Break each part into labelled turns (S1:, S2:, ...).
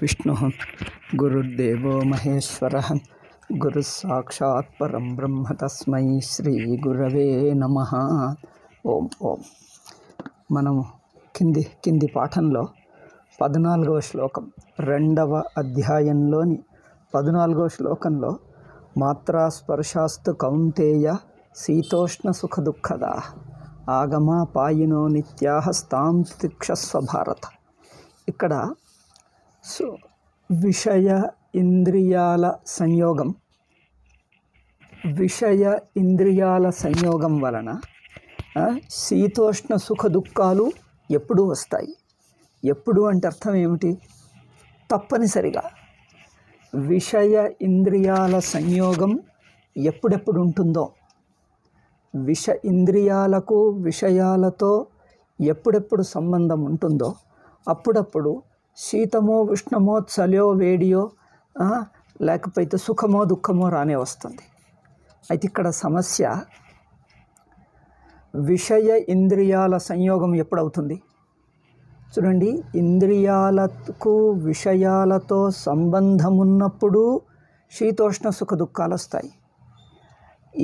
S1: విష్ణు గురుర్దేవో మహేశ్వర గురుసాక్షాత్ పరం బ్రహ్మ తస్మై శ్రీ గురవే నమ ఓం ఓం మనము కింది కింది పాఠంలో పద్నాలుగవ శ్లోకం రెండవ అధ్యాయంలోని పద్నాలుగవ శ్లోకంలో మాత్రాస్పర్శాస్తు కౌంతేయ శీతోష్ణ సుఖదుఃఖద ఆగమా పాయినో నిత్యాహ స్థాం భారత ఇక్కడ సో విషయ ఇంద్రియాల సంయోగం విషయ ఇంద్రియాల సంయోగం వలన శీతోష్ణ సుఖ దుఃఖాలు ఎప్పుడూ వస్తాయి ఎప్పుడు అంటే అర్థం ఏమిటి తప్పనిసరిగా విషయ ఇంద్రియాల సంయోగం ఎప్పుడెప్పుడు ఉంటుందో విష ఇంద్రియాలకు విషయాలతో ఎప్పుడెప్పుడు సంబంధం ఉంటుందో అప్పుడప్పుడు శీతమో ఉష్ణమో చలియో వేడియో లేకపోతే సుఖమో దుఃఖమో రానే వస్తుంది అయితే ఇక్కడ సమస్య విషయ ఇంద్రియాల సంయోగం ఎప్పుడవుతుంది చూడండి ఇంద్రియాలకు విషయాలతో సంబంధం ఉన్నప్పుడు శీతోష్ణ సుఖ దుఃఖాలు వస్తాయి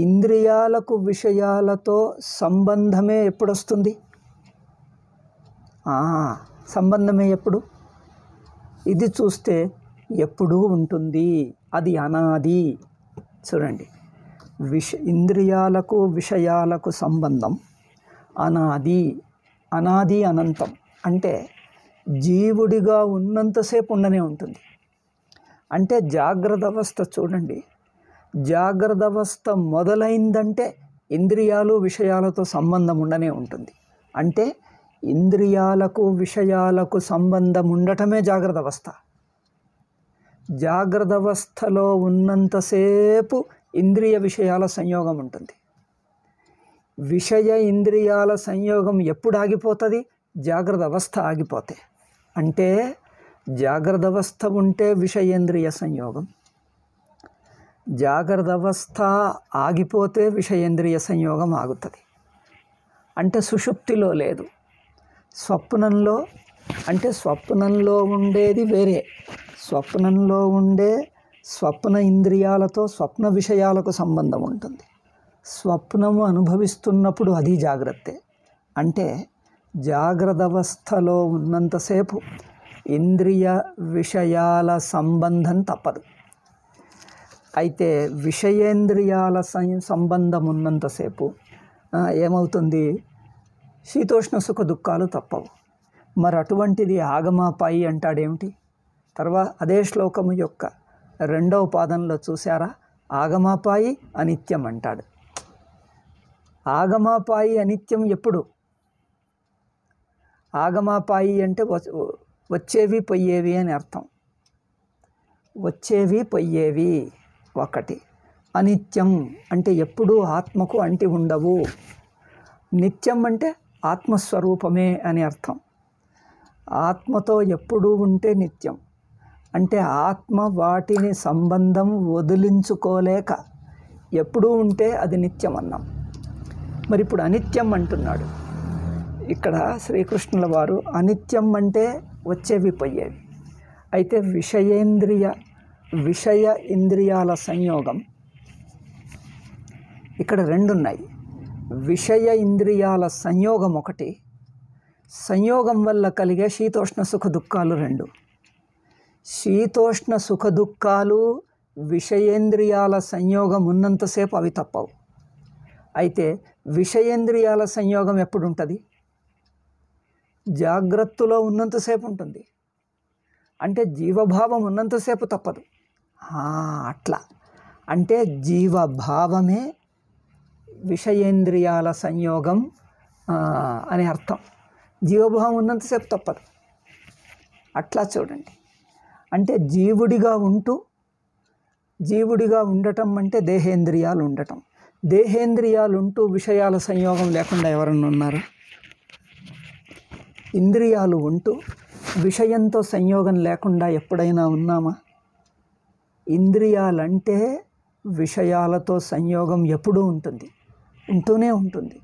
S1: ఇంద్రియాలకు విషయాలతో సంబంధమే ఎప్పుడొస్తుంది సంబంధమే ఎప్పుడు ఇది చూస్తే ఎప్పుడూ ఉంటుంది అది అనాది చూడండి విష ఇంద్రియాలకు విషయాలకు సంబంధం అనాది అనాది అనంతం అంటే జీవుడిగా ఉన్నంతసేపు ఉండనే ఉంటుంది అంటే జాగ్రత్త అవస్థ చూడండి జాగ్రత్త అవస్థ మొదలైందంటే ఇంద్రియాలు విషయాలతో సంబంధం ఉండనే ఉంటుంది అంటే ఇంద్రియాలకు విషయాలకు సంబంధం ఉండటమే జాగ్రత్త అవస్థ జాగ్రత్త అవస్థలో ఉన్నంతసేపు ఇంద్రియ విషయాల సంయోగం ఉంటుంది విషయ ఇంద్రియాల సంయోగం ఎప్పుడు ఆగిపోతుంది జాగ్రత్త అవస్థ ఆగిపోతే అంటే జాగ్రత్త అవస్థ ఉంటే విషయేంద్రియ సంయోగం జాగ్రత్త అవస్థ ఆగిపోతే విషయేంద్రియ సంయోగం ఆగుతుంది అంటే సుషుప్తిలో లేదు స్వప్నంలో అంటే స్వప్నంలో ఉండేది వేరే స్వప్నంలో ఉండే స్వప్న ఇంద్రియాలతో స్వప్న విషయాలకు సంబంధం ఉంటుంది స్వప్నము అనుభవిస్తున్నప్పుడు అది జాగ్రత్తే అంటే జాగ్రత్త అవస్థలో ఉన్నంతసేపు ఇంద్రియ విషయాల సంబంధం తప్పదు అయితే విషయేంద్రియాల సంబంధం ఉన్నంతసేపు ఏమవుతుంది శీతోష్ణ సుఖ దుఃఖాలు తప్పవు మరి అటువంటిది ఆగమాపాయి అంటాడేమిటి తర్వాత అదే శ్లోకము యొక్క రెండవ పాదంలో చూశారా ఆగమాపాయి అనిత్యం అంటాడు ఆగమాపాయి అనిత్యం ఎప్పుడు ఆగమాపాయి అంటే వచ్చేవి పొయ్యేవి అని అర్థం వచ్చేవి పొయ్యేవి ఒకటి అనిత్యం అంటే ఎప్పుడూ ఆత్మకు అంటి ఉండవు నిత్యం అంటే ఆత్మస్వరూపమే అని అర్థం ఆత్మతో ఎప్పుడూ ఉంటే నిత్యం అంటే ఆత్మ వాటిని సంబంధం వదిలించుకోలేక ఎప్పుడూ ఉంటే అది నిత్యం అన్నాం మరి ఇప్పుడు అనిత్యం అంటున్నాడు ఇక్కడ శ్రీకృష్ణుల వారు అనిత్యం అంటే వచ్చేవి పోయేవి అయితే విషయేంద్రియ విషయ ఇంద్రియాల సంయోగం ఇక్కడ రెండున్నాయి విషయ ఇంద్రియాల సంయోగం ఒకటి సంయోగం వల్ల కలిగే శీతోష్ణ సుఖ దుఃఖాలు రెండు శీతోష్ణ సుఖ దుఃఖాలు విషయేంద్రియాల సంయోగం ఉన్నంతసేపు అవి తప్పవు అయితే విషయేంద్రియాల సంయోగం ఎప్పుడు ఉంటుంది జాగ్రత్తలో ఉన్నంతసేపు ఉంటుంది అంటే జీవభావం ఉన్నంతసేపు తప్పదు అట్లా అంటే జీవభావమే విషయేంద్రియాల సంయోగం అనే అర్థం జీవభావం ఉన్నంతసేపు తప్పదు అట్లా చూడండి అంటే జీవుడిగా ఉంటూ జీవుడిగా ఉండటం అంటే దేహేంద్రియాలు ఉండటం దేహేంద్రియాలు ఉంటూ విషయాల సంయోగం లేకుండా ఎవరన్నా ఉన్నారు ఇంద్రియాలు ఉంటూ విషయంతో సంయోగం లేకుండా ఎప్పుడైనా ఉన్నామా ఇంద్రియాలంటే విషయాలతో సంయోగం ఎప్పుడూ ఉంటుంది ఉంటూనే ఉంటుంది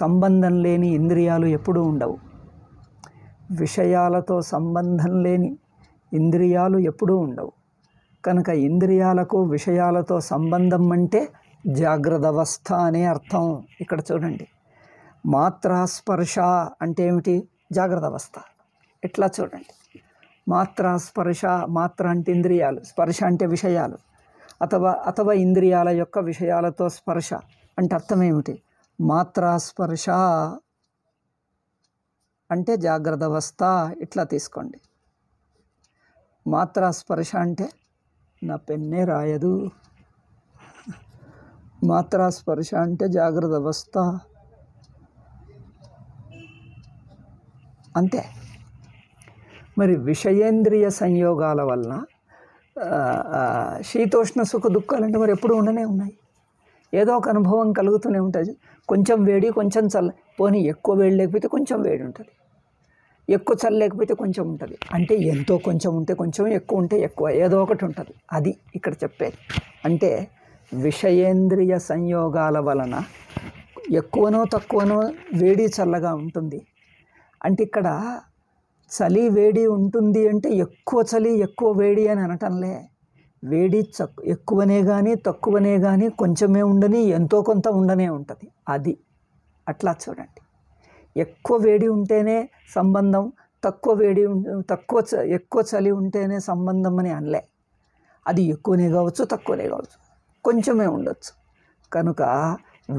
S1: సంబంధం లేని ఇంద్రియాలు ఎప్పుడూ ఉండవు విషయాలతో సంబంధం లేని ఇంద్రియాలు ఎప్పుడూ ఉండవు కనుక ఇంద్రియాలకు విషయాలతో సంబంధం అంటే జాగ్రత్త అవస్థ అనే అర్థం ఇక్కడ చూడండి మాత్రాస్పర్శ అంటే ఏమిటి జాగ్రత్త అవస్థ ఇట్లా చూడండి మాత్రాస్పర్శ మాత్ర అంటే ఇంద్రియాలు స్పర్శ అంటే విషయాలు అథవా అథవా ఇంద్రియాల యొక్క విషయాలతో స్పర్శ అంటే అర్థం ఏమిటి మాత్రాస్పర్శ అంటే జాగ్రత్త అవస్థ ఇట్లా తీసుకోండి మాత్రాస్పర్శ అంటే నా పెన్నే రాయదు మాత్రాస్పర్శ అంటే జాగ్రత్త అవస్థ అంతే మరి విషయేంద్రియ సంయోగాల వలన శీతోష్ణ సుఖ దుఃఖాలంటే మరి ఎప్పుడు ఉండనే ఉన్నాయి ఏదో ఒక అనుభవం కలుగుతూనే ఉంటుంది కొంచెం వేడి కొంచెం చల్ల పోనీ ఎక్కువ వేడి లేకపోతే కొంచెం వేడి ఉంటుంది ఎక్కువ చల్ల లేకపోతే కొంచెం ఉంటుంది అంటే ఎంతో కొంచెం ఉంటే కొంచెం ఎక్కువ ఉంటే ఎక్కువ ఏదో ఒకటి ఉంటుంది అది ఇక్కడ చెప్పేది అంటే విషయేంద్రియ సంయోగాల వలన ఎక్కువనో తక్కువనో వేడి చల్లగా ఉంటుంది అంటే ఇక్కడ చలి వేడి ఉంటుంది అంటే ఎక్కువ చలి ఎక్కువ వేడి అని అనటంలే వేడి ఎక్కువనే కానీ తక్కువనే కానీ కొంచెమే ఉండని ఎంతో కొంత ఉండనే ఉంటుంది అది అట్లా చూడండి ఎక్కువ వేడి ఉంటేనే సంబంధం తక్కువ వేడి తక్కువ ఎక్కువ చలి ఉంటేనే సంబంధం అని అనలే అది ఎక్కువనే కావచ్చు తక్కువనే కావచ్చు కొంచెమే ఉండొచ్చు కనుక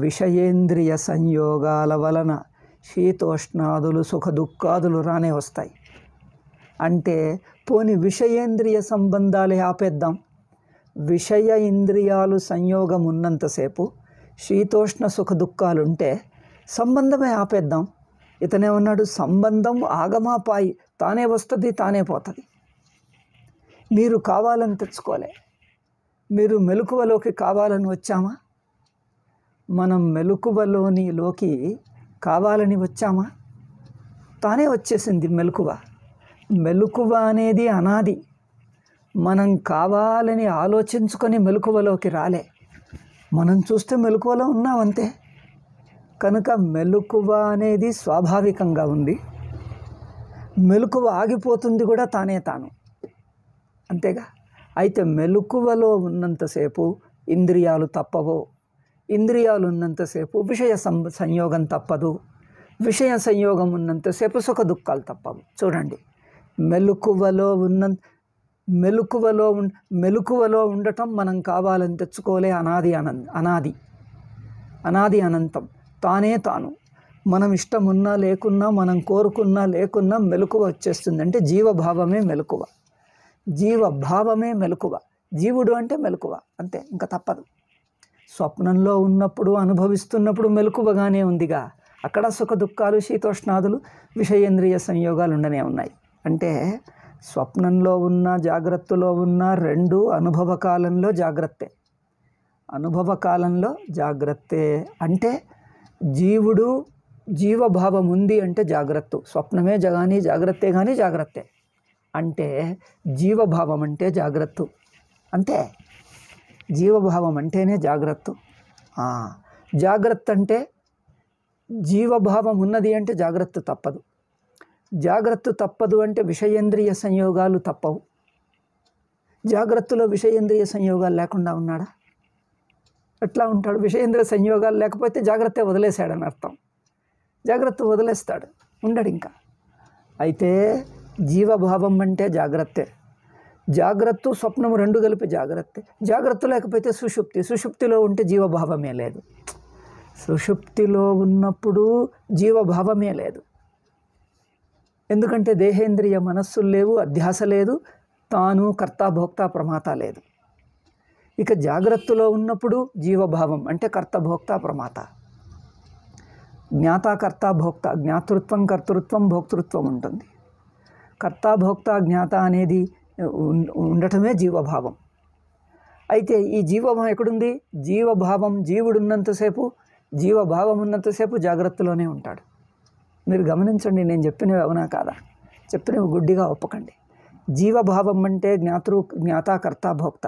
S1: విషయేంద్రియ సంయోగాల వలన శీతోష్ణాదులు దుఃఖాదులు రానే వస్తాయి అంటే పోని విషయేంద్రియ సంబంధాలే ఆపేద్దాం విషయ ఇంద్రియాలు సంయోగం ఉన్నంతసేపు శీతోష్ణ సుఖ దుఃఖాలుంటే సంబంధమే ఆపేద్దాం ఇతనే ఉన్నాడు సంబంధం ఆగమాపాయి తానే వస్తుంది తానే పోతుంది మీరు కావాలని తెచ్చుకోలే మీరు మెలకువలోకి కావాలని వచ్చామా మనం మెలకువలోని లోకి కావాలని వచ్చామా తానే వచ్చేసింది మెలకువ మెలకువ అనేది అనాది మనం కావాలని ఆలోచించుకొని మెలకువలోకి రాలే మనం చూస్తే మెలకువలో ఉన్నాం అంతే కనుక మెలకువ అనేది స్వాభావికంగా ఉంది మెలకువ ఆగిపోతుంది కూడా తానే తాను అంతేగా అయితే మెలకువలో ఉన్నంతసేపు ఇంద్రియాలు తప్పవు ఇంద్రియాలు ఉన్నంతసేపు విషయ సంయోగం తప్పదు విషయ సంయోగం ఉన్నంతసేపు సుఖ దుఃఖాలు తప్పవు చూడండి మెలకువలో ఉన్నంత మెలుకువలో మెలుకువలో ఉండటం మనం కావాలని తెచ్చుకోలే అనాది అనంత అనాది అనాది అనంతం తానే తాను మనం ఇష్టం ఉన్నా లేకున్నా మనం కోరుకున్నా లేకున్నా మెలకువ వచ్చేస్తుంది అంటే జీవభావమే మెలకువ జీవభావమే మెలకువ జీవుడు అంటే మెలకువ అంతే ఇంకా తప్పదు స్వప్నంలో ఉన్నప్పుడు అనుభవిస్తున్నప్పుడు మెలకువగానే ఉందిగా అక్కడ సుఖ దుఃఖాలు శీతోష్ణాదులు విషయేంద్రియ సంయోగాలు ఉండనే ఉన్నాయి అంటే స్వప్నంలో ఉన్న జాగ్రత్తలో ఉన్న రెండు అనుభవ కాలంలో జాగ్రత్తే అనుభవ కాలంలో జాగ్రత్తే అంటే జీవుడు జీవభావం ఉంది అంటే జాగ్రత్త స్వప్నమే జగాని జాగ్రత్తే కానీ జాగ్రత్తే అంటే జీవభావం అంటే జాగ్రత్త అంతే జీవభావం అంటేనే జాగ్రత్త జాగ్రత్త అంటే జీవభావం ఉన్నది అంటే జాగ్రత్త తప్పదు జాగ్రత్త తప్పదు అంటే విషయేంద్రియ సంయోగాలు తప్పవు జాగ్రత్తలో విషయేంద్రియ సంయోగాలు లేకుండా ఉన్నాడా ఎట్లా ఉంటాడు విషయేంద్రియ సంయోగాలు లేకపోతే జాగ్రత్త వదిలేశాడని అర్థం జాగ్రత్త వదిలేస్తాడు ఉండడు ఇంకా అయితే జీవభావం అంటే జాగ్రత్తే జాగ్రత్త స్వప్నము రెండు కలిపి జాగ్రత్త జాగ్రత్త లేకపోతే సుషుప్తి సుషుప్తిలో ఉంటే జీవభావమే లేదు సుషుప్తిలో ఉన్నప్పుడు జీవభావమే లేదు ఎందుకంటే దేహేంద్రియ మనస్సులు లేవు అధ్యాస లేదు తాను కర్త భోక్త ప్రమాత లేదు ఇక జాగ్రత్తలో ఉన్నప్పుడు జీవభావం అంటే కర్త భోక్త ప్రమాత జ్ఞాత కర్త భోక్త జ్ఞాతృత్వం కర్తృత్వం భోక్తృత్వం ఉంటుంది కర్త భోక్త జ్ఞాత అనేది ఉండటమే జీవభావం అయితే ఈ జీవభావం ఎక్కడుంది జీవభావం జీవుడున్నంతసేపు జీవభావం ఉన్నంతసేపు జాగ్రత్తలోనే ఉంటాడు మీరు గమనించండి నేను చెప్పినవి అవునా కాదా చెప్పినవి గుడ్డిగా ఒప్పకండి జీవభావం అంటే జ్ఞాతృ జ్ఞాతాకర్త భోక్త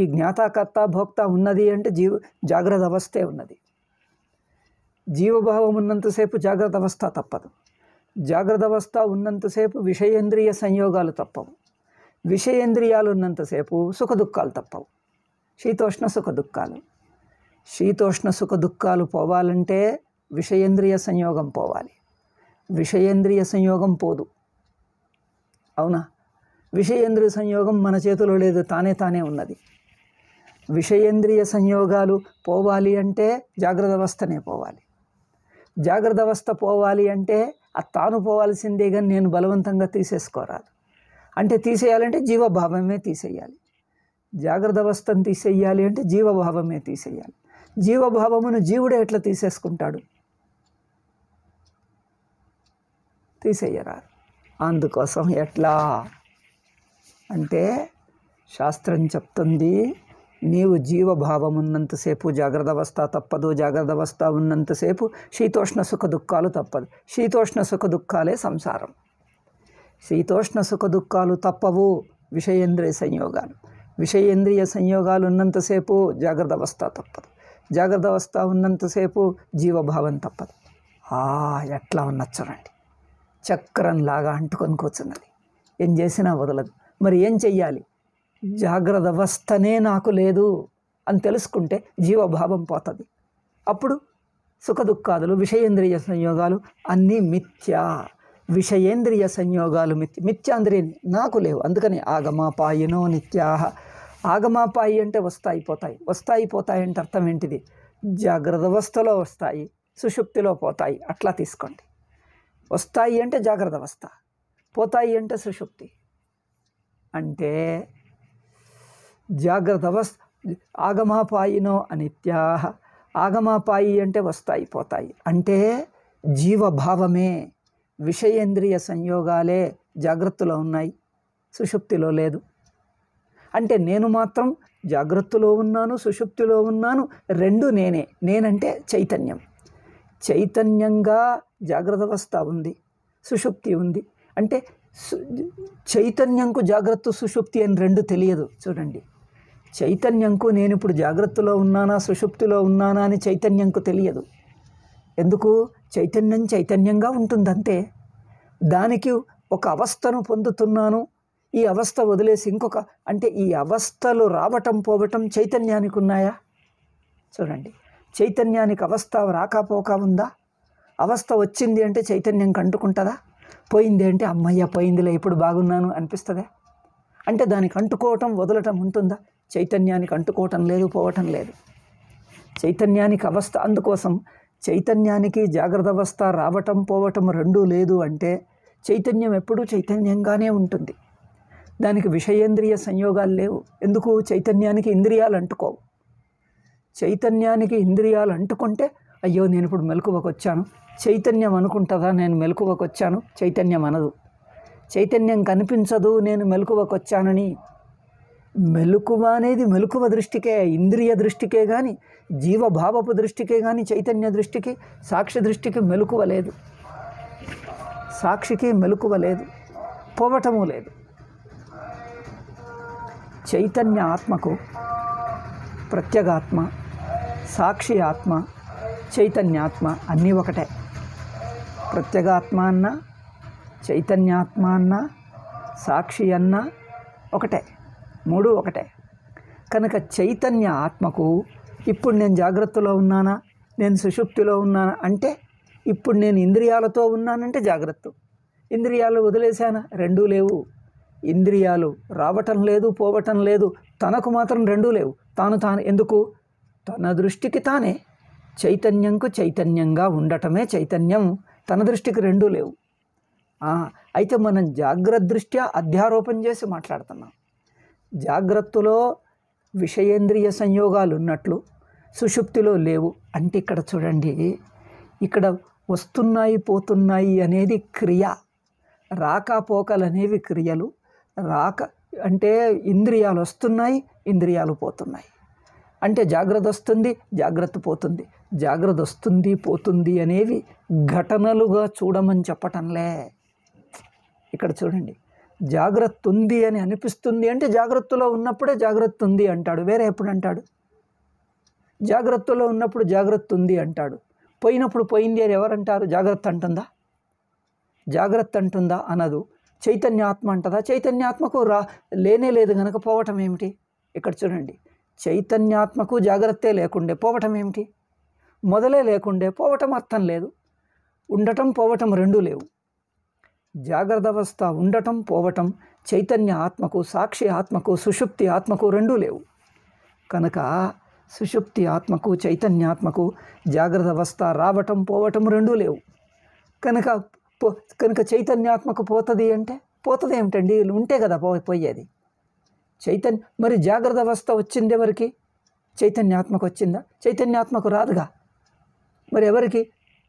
S1: ఈ జ్ఞాతాకర్త భోక్త ఉన్నది అంటే జీవ జాగ్రత్త అవస్థే ఉన్నది జీవభావం ఉన్నంతసేపు జాగ్రత్త అవస్థ తప్పదు జాగ్రత్త అవస్థ ఉన్నంతసేపు విషయేంద్రియ సంయోగాలు తప్పవు విషయేంద్రియాలు ఉన్నంతసేపు సుఖదుఖాలు తప్పవు శీతోష్ణ సుఖదుఖాలు శీతోష్ణ సుఖదుఖాలు పోవాలంటే విషయేంద్రియ సంయోగం పోవాలి విషయేంద్రియ సంయోగం పోదు అవునా విషయేంద్రియ సంయోగం మన చేతిలో లేదు తానే తానే ఉన్నది విషయేంద్రియ సంయోగాలు పోవాలి అంటే జాగ్రత్త అవస్థనే పోవాలి జాగ్రత్త అవస్థ పోవాలి అంటే ఆ తాను పోవాల్సిందే కానీ నేను బలవంతంగా తీసేసుకోరాదు అంటే తీసేయాలంటే జీవభావమే తీసేయాలి జాగ్రత్త అవస్థను తీసేయాలి అంటే జీవభావమే తీసేయాలి జీవభావమును జీవుడే ఎట్లా తీసేసుకుంటాడు తీసేయరారు అందుకోసం ఎట్లా అంటే శాస్త్రం చెప్తుంది నీవు జీవభావం ఉన్నంతసేపు జాగ్రత్త అవస్థ తప్పదు జాగ్రత్త అవస్థ ఉన్నంతసేపు శీతోష్ణ సుఖ దుఃఖాలు తప్పదు శీతోష్ణ సుఖ దుఃఖాలే సంసారం శీతోష్ణ సుఖ దుఃఖాలు తప్పవు విషయేంద్రియ సంయోగాలు విషయేంద్రియ సంయోగాలు ఉన్నంతసేపు జాగ్రత్త అవస్థ తప్పదు జాగ్రత్త అవస్థ ఉన్నంతసేపు జీవభావం తప్పదు ఎట్లా ఉన్నది చక్రంలాగా అంటుకొని కూర్చున్నది ఏం చేసినా వదలదు మరి ఏం చెయ్యాలి జాగ్రత్త అవస్థనే నాకు లేదు అని తెలుసుకుంటే జీవభావం పోతుంది అప్పుడు సుఖదుఖాదులు విషయేంద్రియ సంయోగాలు అన్నీ మిథ్యా విషయేంద్రియ సంయోగాలు మిథ్య మిథ్యాంద్రియ నాకు లేవు అందుకని ఆగమాపాయనో నిత్యాహ ఆగమాపాయి అంటే వస్తాయి పోతాయి వస్తాయి పోతాయి అంటే అర్థం ఏంటిది జాగ్రత్త అవస్థలో వస్తాయి సుషుప్తిలో పోతాయి అట్లా తీసుకోండి వస్తాయి అంటే జాగ్రత్త అవస్థ పోతాయి అంటే సుషుప్తి అంటే జాగ్రత్త అవస్థ ఆగమాపాయినో అనిత్యా ఆగమాపాయి అంటే వస్తాయి పోతాయి అంటే జీవభావమే విషయేంద్రియ సంయోగాలే జాగ్రత్తలో ఉన్నాయి సుషుప్తిలో లేదు అంటే నేను మాత్రం జాగ్రత్తలో ఉన్నాను సుషుప్తిలో ఉన్నాను రెండు నేనే నేనంటే చైతన్యం చైతన్యంగా జాగ్రత్త అవస్థ ఉంది సుషుప్తి ఉంది అంటే చైతన్యంకు జాగ్రత్త సుషుప్తి అని రెండు తెలియదు చూడండి చైతన్యంకు నేను ఇప్పుడు జాగ్రత్తలో ఉన్నానా సుషుప్తిలో ఉన్నానా అని చైతన్యంకు తెలియదు ఎందుకు చైతన్యం చైతన్యంగా ఉంటుందంతే దానికి ఒక అవస్థను పొందుతున్నాను ఈ అవస్థ వదిలేసి ఇంకొక అంటే ఈ అవస్థలు రావటం పోవటం చైతన్యానికి ఉన్నాయా చూడండి చైతన్యానికి అవస్థ రాకపోక ఉందా అవస్థ వచ్చింది అంటే చైతన్యం కంటుకుంటుందా పోయింది అంటే అమ్మయ్య పోయిందిలే ఇప్పుడు బాగున్నాను అనిపిస్తుందా అంటే దానికి అంటుకోవటం వదలటం ఉంటుందా చైతన్యానికి అంటుకోవటం లేదు పోవటం లేదు చైతన్యానికి అవస్థ అందుకోసం చైతన్యానికి జాగ్రత్త అవస్థ రావటం పోవటం రెండూ లేదు అంటే చైతన్యం ఎప్పుడూ చైతన్యంగానే ఉంటుంది దానికి విషయేంద్రియ సంయోగాలు లేవు ఎందుకు చైతన్యానికి ఇంద్రియాలు అంటుకోవు చైతన్యానికి ఇంద్రియాలు అంటుకుంటే అయ్యో నేను ఇప్పుడు మెలకువకు వచ్చాను చైతన్యం అనుకుంటుందా నేను మెలకువకు వచ్చాను చైతన్యం అనదు చైతన్యం కనిపించదు నేను మెలకువకు వచ్చానని మెలకువ అనేది మెలకువ దృష్టికే ఇంద్రియ దృష్టికే కానీ జీవభావపు దృష్టికే కానీ చైతన్య దృష్టికి సాక్షి దృష్టికి మెలకువ లేదు సాక్షికి మెలకువ లేదు పోవటము లేదు చైతన్య ఆత్మకు ప్రత్యేగాత్మ సాక్షి ఆత్మ చైతన్యాత్మ అన్నీ ఒకటే ప్రత్యేగాత్మ అన్న చైతన్యాత్మ అన్న సాక్షి అన్న ఒకటే మూడు ఒకటే కనుక చైతన్య ఆత్మకు ఇప్పుడు నేను జాగ్రత్తలో ఉన్నానా నేను సుషుప్తిలో ఉన్నానా అంటే ఇప్పుడు నేను ఇంద్రియాలతో ఉన్నానంటే జాగ్రత్త ఇంద్రియాలు వదిలేశానా రెండూ లేవు ఇంద్రియాలు రావటం లేదు పోవటం లేదు తనకు మాత్రం రెండూ లేవు తాను తాను ఎందుకు తన దృష్టికి తానే చైతన్యంకు చైతన్యంగా ఉండటమే చైతన్యం తన దృష్టికి రెండూ లేవు అయితే మనం జాగ్రత్త దృష్ట్యా అధ్యారోపణ చేసి మాట్లాడుతున్నాం జాగ్రత్తలో విషయేంద్రియ సంయోగాలు ఉన్నట్లు సుషుప్తిలో లేవు అంటే ఇక్కడ చూడండి ఇక్కడ వస్తున్నాయి పోతున్నాయి అనేది క్రియ రాకపోకలు అనేవి క్రియలు రాక అంటే ఇంద్రియాలు వస్తున్నాయి ఇంద్రియాలు పోతున్నాయి అంటే జాగ్రత్త వస్తుంది జాగ్రత్త పోతుంది జాగ్రత్త వస్తుంది పోతుంది అనేవి ఘటనలుగా చూడమని చెప్పటంలే ఇక్కడ చూడండి జాగ్రత్త ఉంది అని అనిపిస్తుంది అంటే జాగ్రత్తలో ఉన్నప్పుడే జాగ్రత్త ఉంది అంటాడు వేరే ఎప్పుడు అంటాడు జాగ్రత్తలో ఉన్నప్పుడు జాగ్రత్త ఉంది అంటాడు పోయినప్పుడు పోయింది అని ఎవరంటారు జాగ్రత్త అంటుందా జాగ్రత్త అంటుందా అనదు చైతన్యాత్మ అంటదా చైతన్యాత్మకు రా లేనే లేదు కనుక పోవటం ఏమిటి ఇక్కడ చూడండి చైతన్యాత్మకు జాగ్రత్తే లేకుండే పోవటం ఏమిటి మొదలే లేకుండే పోవటం అర్థం లేదు ఉండటం పోవటం రెండూ లేవు జాగ్రత్త అవస్థ ఉండటం పోవటం చైతన్య ఆత్మకు సాక్షి ఆత్మకు సుషుప్తి ఆత్మకు రెండూ లేవు కనుక సుషుప్తి ఆత్మకు చైతన్యాత్మకు జాగ్రత్త అవస్థ రావటం పోవటం రెండూ లేవు కనుక కనుక చైతన్యాత్మకు పోతుంది అంటే పోతుంది ఏమిటండి ఉంటే కదా పోయేది చైతన్య మరి జాగ్రత్త అవస్థ వచ్చింది ఎవరికి చైతన్యాత్మకు వచ్చిందా చైతన్యాత్మకు రాదుగా మరి ఎవరికి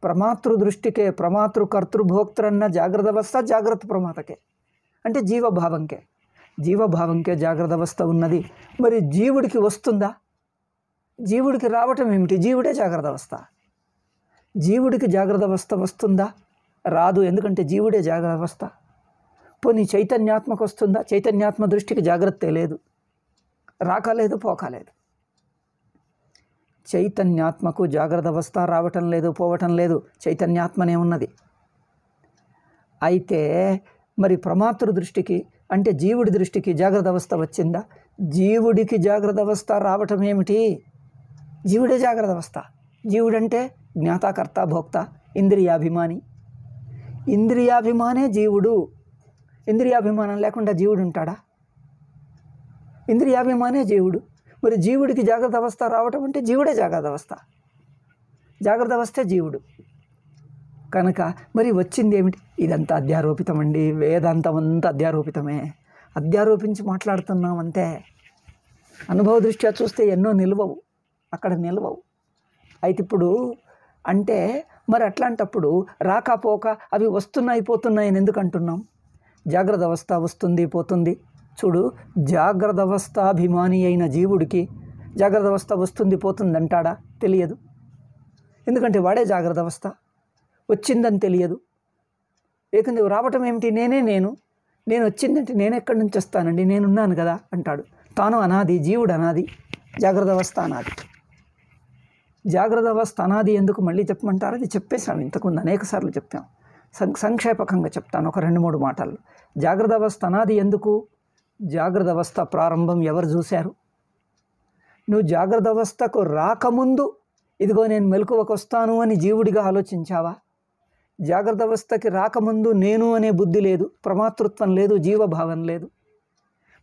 S1: ప్రమాతృ దృష్టికే ప్రమాతృ కర్తృభోక్తరన్న జాగ్రత్త అవస్థ జాగ్రత్త ప్రమాతకే అంటే జీవభావంకే జీవభావంకే జాగ్రత్త అవస్థ ఉన్నది మరి జీవుడికి వస్తుందా జీవుడికి రావటం ఏమిటి జీవుడే జాగ్రత్త అవస్థ జీవుడికి జాగ్రత్త అవస్థ వస్తుందా రాదు ఎందుకంటే జీవుడే జాగ్రత్త అవస్థ పోనీ చైతన్యాత్మకు వస్తుందా చైతన్యాత్మ దృష్టికి జాగ్రత్త లేదు రాకలేదు పోకాలేదు చైతన్యాత్మకు జాగ్రత్త అవస్థ రావటం లేదు పోవటం లేదు చైతన్యాత్మనే ఉన్నది అయితే మరి ప్రమాతృ దృష్టికి అంటే జీవుడి దృష్టికి జాగ్రత్త అవస్థ వచ్చిందా జీవుడికి జాగ్రత్త అవస్థ రావటం ఏమిటి జీవుడే జాగ్రత్త అవస్థ జీవుడంటే జ్ఞాతకర్త భోక్త ఇంద్రియాభిమాని ఇంద్రియాభిమానే జీవుడు ఇంద్రియాభిమానం లేకుండా జీవుడు ఉంటాడా ఇంద్రియాభిమానే జీవుడు మరి జీవుడికి జాగ్రత్త అవస్థ రావటం అంటే జీవుడే జాగ్రత్త అవస్థ జాగ్రత్త అవస్థే జీవుడు కనుక మరి వచ్చింది ఏమిటి ఇదంతా అధ్యారోపితం అండి వేదాంతం అంతా అధ్యారోపితమే అధ్యారోపించి మాట్లాడుతున్నాం అంతే అనుభవ దృష్ట్యా చూస్తే ఎన్నో నిలవవు అక్కడ నిలవవు అయితే ఇప్పుడు అంటే మరి అట్లాంటప్పుడు రాకపోక అవి వస్తున్నాయి పోతున్నాయని ఎందుకు అంటున్నాం జాగ్రత్త అవస్థ వస్తుంది పోతుంది చూడు జాగ్రత్త అభిమాని అయిన జీవుడికి జాగ్రత్త అవస్థ వస్తుంది పోతుంది అంటాడా తెలియదు ఎందుకంటే వాడే జాగ్రత్త అవస్థ వచ్చిందని తెలియదు ఏకంగా రావటం ఏమిటి నేనే నేను నేను వచ్చిందంటే నేను ఎక్కడి నుంచి వస్తానండి నేనున్నాను కదా అంటాడు తాను అనాది జీవుడు అనాది జాగ్రత్త అవస్థ అనాది జాగ్రత్త అవస్థ అనాది ఎందుకు మళ్ళీ చెప్పమంటారు అది చెప్పేశాం ఇంతకుముందు అనేక సార్లు చెప్పాం సంక్షేపకంగా చెప్తాను ఒక రెండు మూడు మాటలు జాగ్రత్త అవస్థ అనాది ఎందుకు జాగ్రత్త అవస్థ ప్రారంభం ఎవరు చూశారు నువ్వు జాగ్రత్త అవస్థకు రాకముందు ఇదిగో నేను మెలకువకు వస్తాను అని జీవుడిగా ఆలోచించావా జాగ్రత్త అవస్థకి రాకముందు నేను అనే బుద్ధి లేదు ప్రమాతృత్వం లేదు జీవభావం లేదు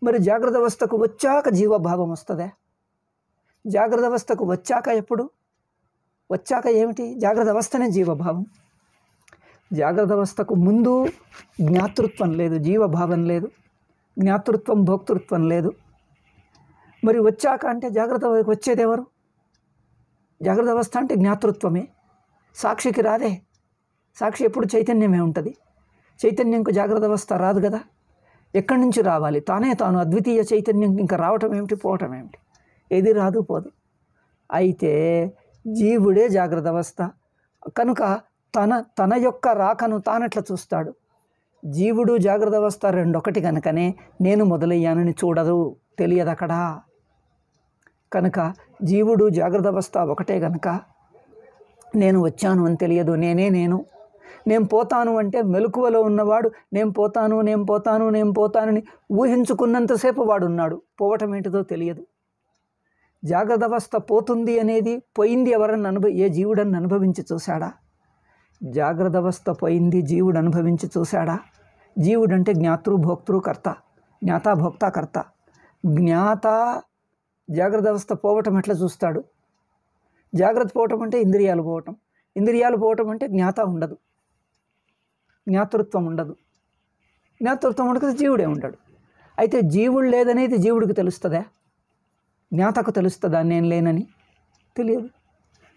S1: మరి జాగ్రత్త అవస్థకు వచ్చాక జీవభావం వస్తుందా జాగ్రత్త అవస్థకు వచ్చాక ఎప్పుడు వచ్చాక ఏమిటి జాగ్రత్త అవస్థనే జీవభావం జాగ్రత్త అవస్థకు ముందు జ్ఞాతృత్వం లేదు జీవభావం లేదు జ్ఞాతృత్వం భోక్తృత్వం లేదు మరి వచ్చాక అంటే జాగ్రత్త వచ్చేది ఎవరు జాగ్రత్త అవస్థ అంటే జ్ఞాతృత్వమే సాక్షికి రాదే సాక్షి ఎప్పుడు చైతన్యమే ఉంటుంది చైతన్యంకు జాగ్రత్త అవస్థ రాదు కదా ఎక్కడి నుంచి రావాలి తానే తాను అద్వితీయ చైతన్యం ఇంకా రావటం ఏమిటి పోవటం ఏమిటి ఏది రాదు పోదు అయితే జీవుడే జాగ్రత్త అవస్థ కనుక తన తన యొక్క రాకను తానట్ల చూస్తాడు జీవుడు జాగ్రత్త అవస్థ రెండొకటి కనుకనే నేను మొదలయ్యానని చూడదు తెలియదు అక్కడ కనుక జీవుడు జాగ్రత్త అవస్థ ఒకటే కనుక నేను వచ్చాను అని తెలియదు నేనే నేను నేను పోతాను అంటే మెలకువలో ఉన్నవాడు నేను పోతాను నేను పోతాను నేను పోతానని ఊహించుకున్నంతసేపు వాడున్నాడు పోవటం ఏంటిదో తెలియదు జాగ్రత్త అవస్థ పోతుంది అనేది పోయింది ఎవరన్నా అనుభవ ఏ జీవుడని అనుభవించి చూశాడా జాగ్రత్త అవస్థ పోయింది జీవుడు అనుభవించి చూశాడా జీవుడంటే జ్ఞాతృ భోక్తృ కర్త జ్ఞాత భోక్త కర్త జ్ఞాత జాగ్రత్త అవస్థ పోవటం ఎట్లా చూస్తాడు జాగ్రత్త పోవటం అంటే ఇంద్రియాలు పోవటం ఇంద్రియాలు పోవటం అంటే జ్ఞాత ఉండదు జ్ఞాతృత్వం ఉండదు జ్ఞాతృత్వం ఉండకపోతే జీవుడే ఉంటాడు అయితే జీవుడు లేదనేది జీవుడికి తెలుస్తుందా జ్ఞాతకు తెలుస్తుందా నేను లేనని తెలియదు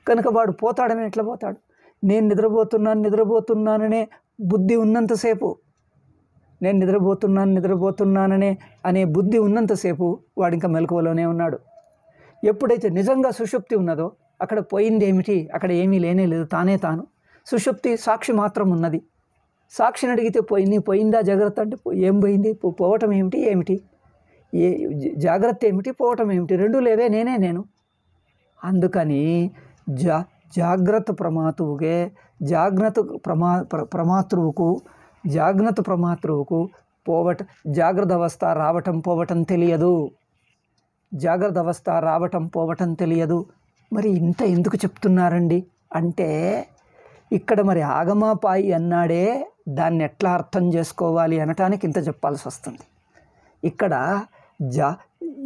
S1: కనుక వాడు పోతాడని ఎట్లా పోతాడు నేను నిద్రపోతున్నాను నిద్రపోతున్నాననే బుద్ధి ఉన్నంతసేపు నేను నిద్రపోతున్నాను నిద్రపోతున్నాననే అనే బుద్ధి ఉన్నంతసేపు వాడు ఇంకా మెలకువలోనే ఉన్నాడు ఎప్పుడైతే నిజంగా సుషుప్తి ఉన్నదో అక్కడ పోయింది ఏమిటి అక్కడ ఏమీ లేనే లేదు తానే తాను సుషుప్తి సాక్షి మాత్రం ఉన్నది సాక్షిని అడిగితే పోయింది పోయిందా జాగ్రత్త అంటే ఏం పోయింది పోవటం ఏమిటి ఏమిటి ఏ జాగ్రత్త ఏమిటి పోవటం ఏమిటి రెండు లేవే నేనే నేను అందుకని జా ప్రమాతువుకే జాగ్రత్త ప్రమా ప్ర ప్రమాతృవుకు జాగ్రత్త ప్రమాతృవుకు పోవట జాగ్రత్త అవస్థ రావటం పోవటం తెలియదు జాగ్రత్త అవస్థ రావటం పోవటం తెలియదు మరి ఇంత ఎందుకు చెప్తున్నారండి అంటే ఇక్కడ మరి ఆగమాపాయి అన్నాడే దాన్ని ఎట్లా అర్థం చేసుకోవాలి అనటానికి ఇంత చెప్పాల్సి వస్తుంది ఇక్కడ జా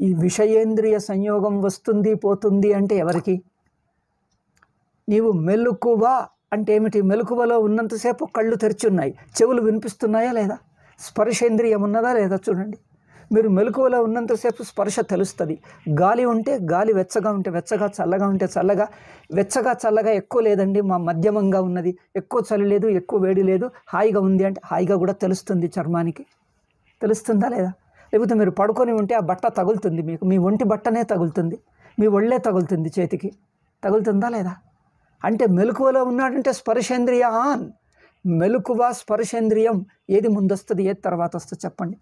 S1: ఈ విషయేంద్రియ సంయోగం వస్తుంది పోతుంది అంటే ఎవరికి నీవు మెలుకువా అంటే ఏమిటి మెలకువలో ఉన్నంతసేపు కళ్ళు తెరిచున్నాయి చెవులు వినిపిస్తున్నాయా లేదా స్పర్శేంద్రియం ఉన్నదా లేదా చూడండి మీరు మెలకువలో ఉన్నంతసేపు స్పర్శ తెలుస్తుంది గాలి ఉంటే గాలి వెచ్చగా ఉంటే వెచ్చగా చల్లగా ఉంటే చల్లగా వెచ్చగా చల్లగా ఎక్కువ లేదండి మా మధ్యమంగా ఉన్నది ఎక్కువ చలి లేదు ఎక్కువ వేడి లేదు హాయిగా ఉంది అంటే హాయిగా కూడా తెలుస్తుంది చర్మానికి తెలుస్తుందా లేదా లేకపోతే మీరు పడుకొని ఉంటే ఆ బట్ట తగులుతుంది మీకు మీ ఒంటి బట్టనే తగులుతుంది మీ ఒళ్ళే తగులుతుంది చేతికి తగులుతుందా లేదా అంటే మెలకువలో ఉన్నాడంటే స్పర్శేంద్రియ ఆన్ మెలకువ స్పర్శేంద్రియం ఏది ముందొస్తుంది ఏది తర్వాత వస్తుంది చెప్పండి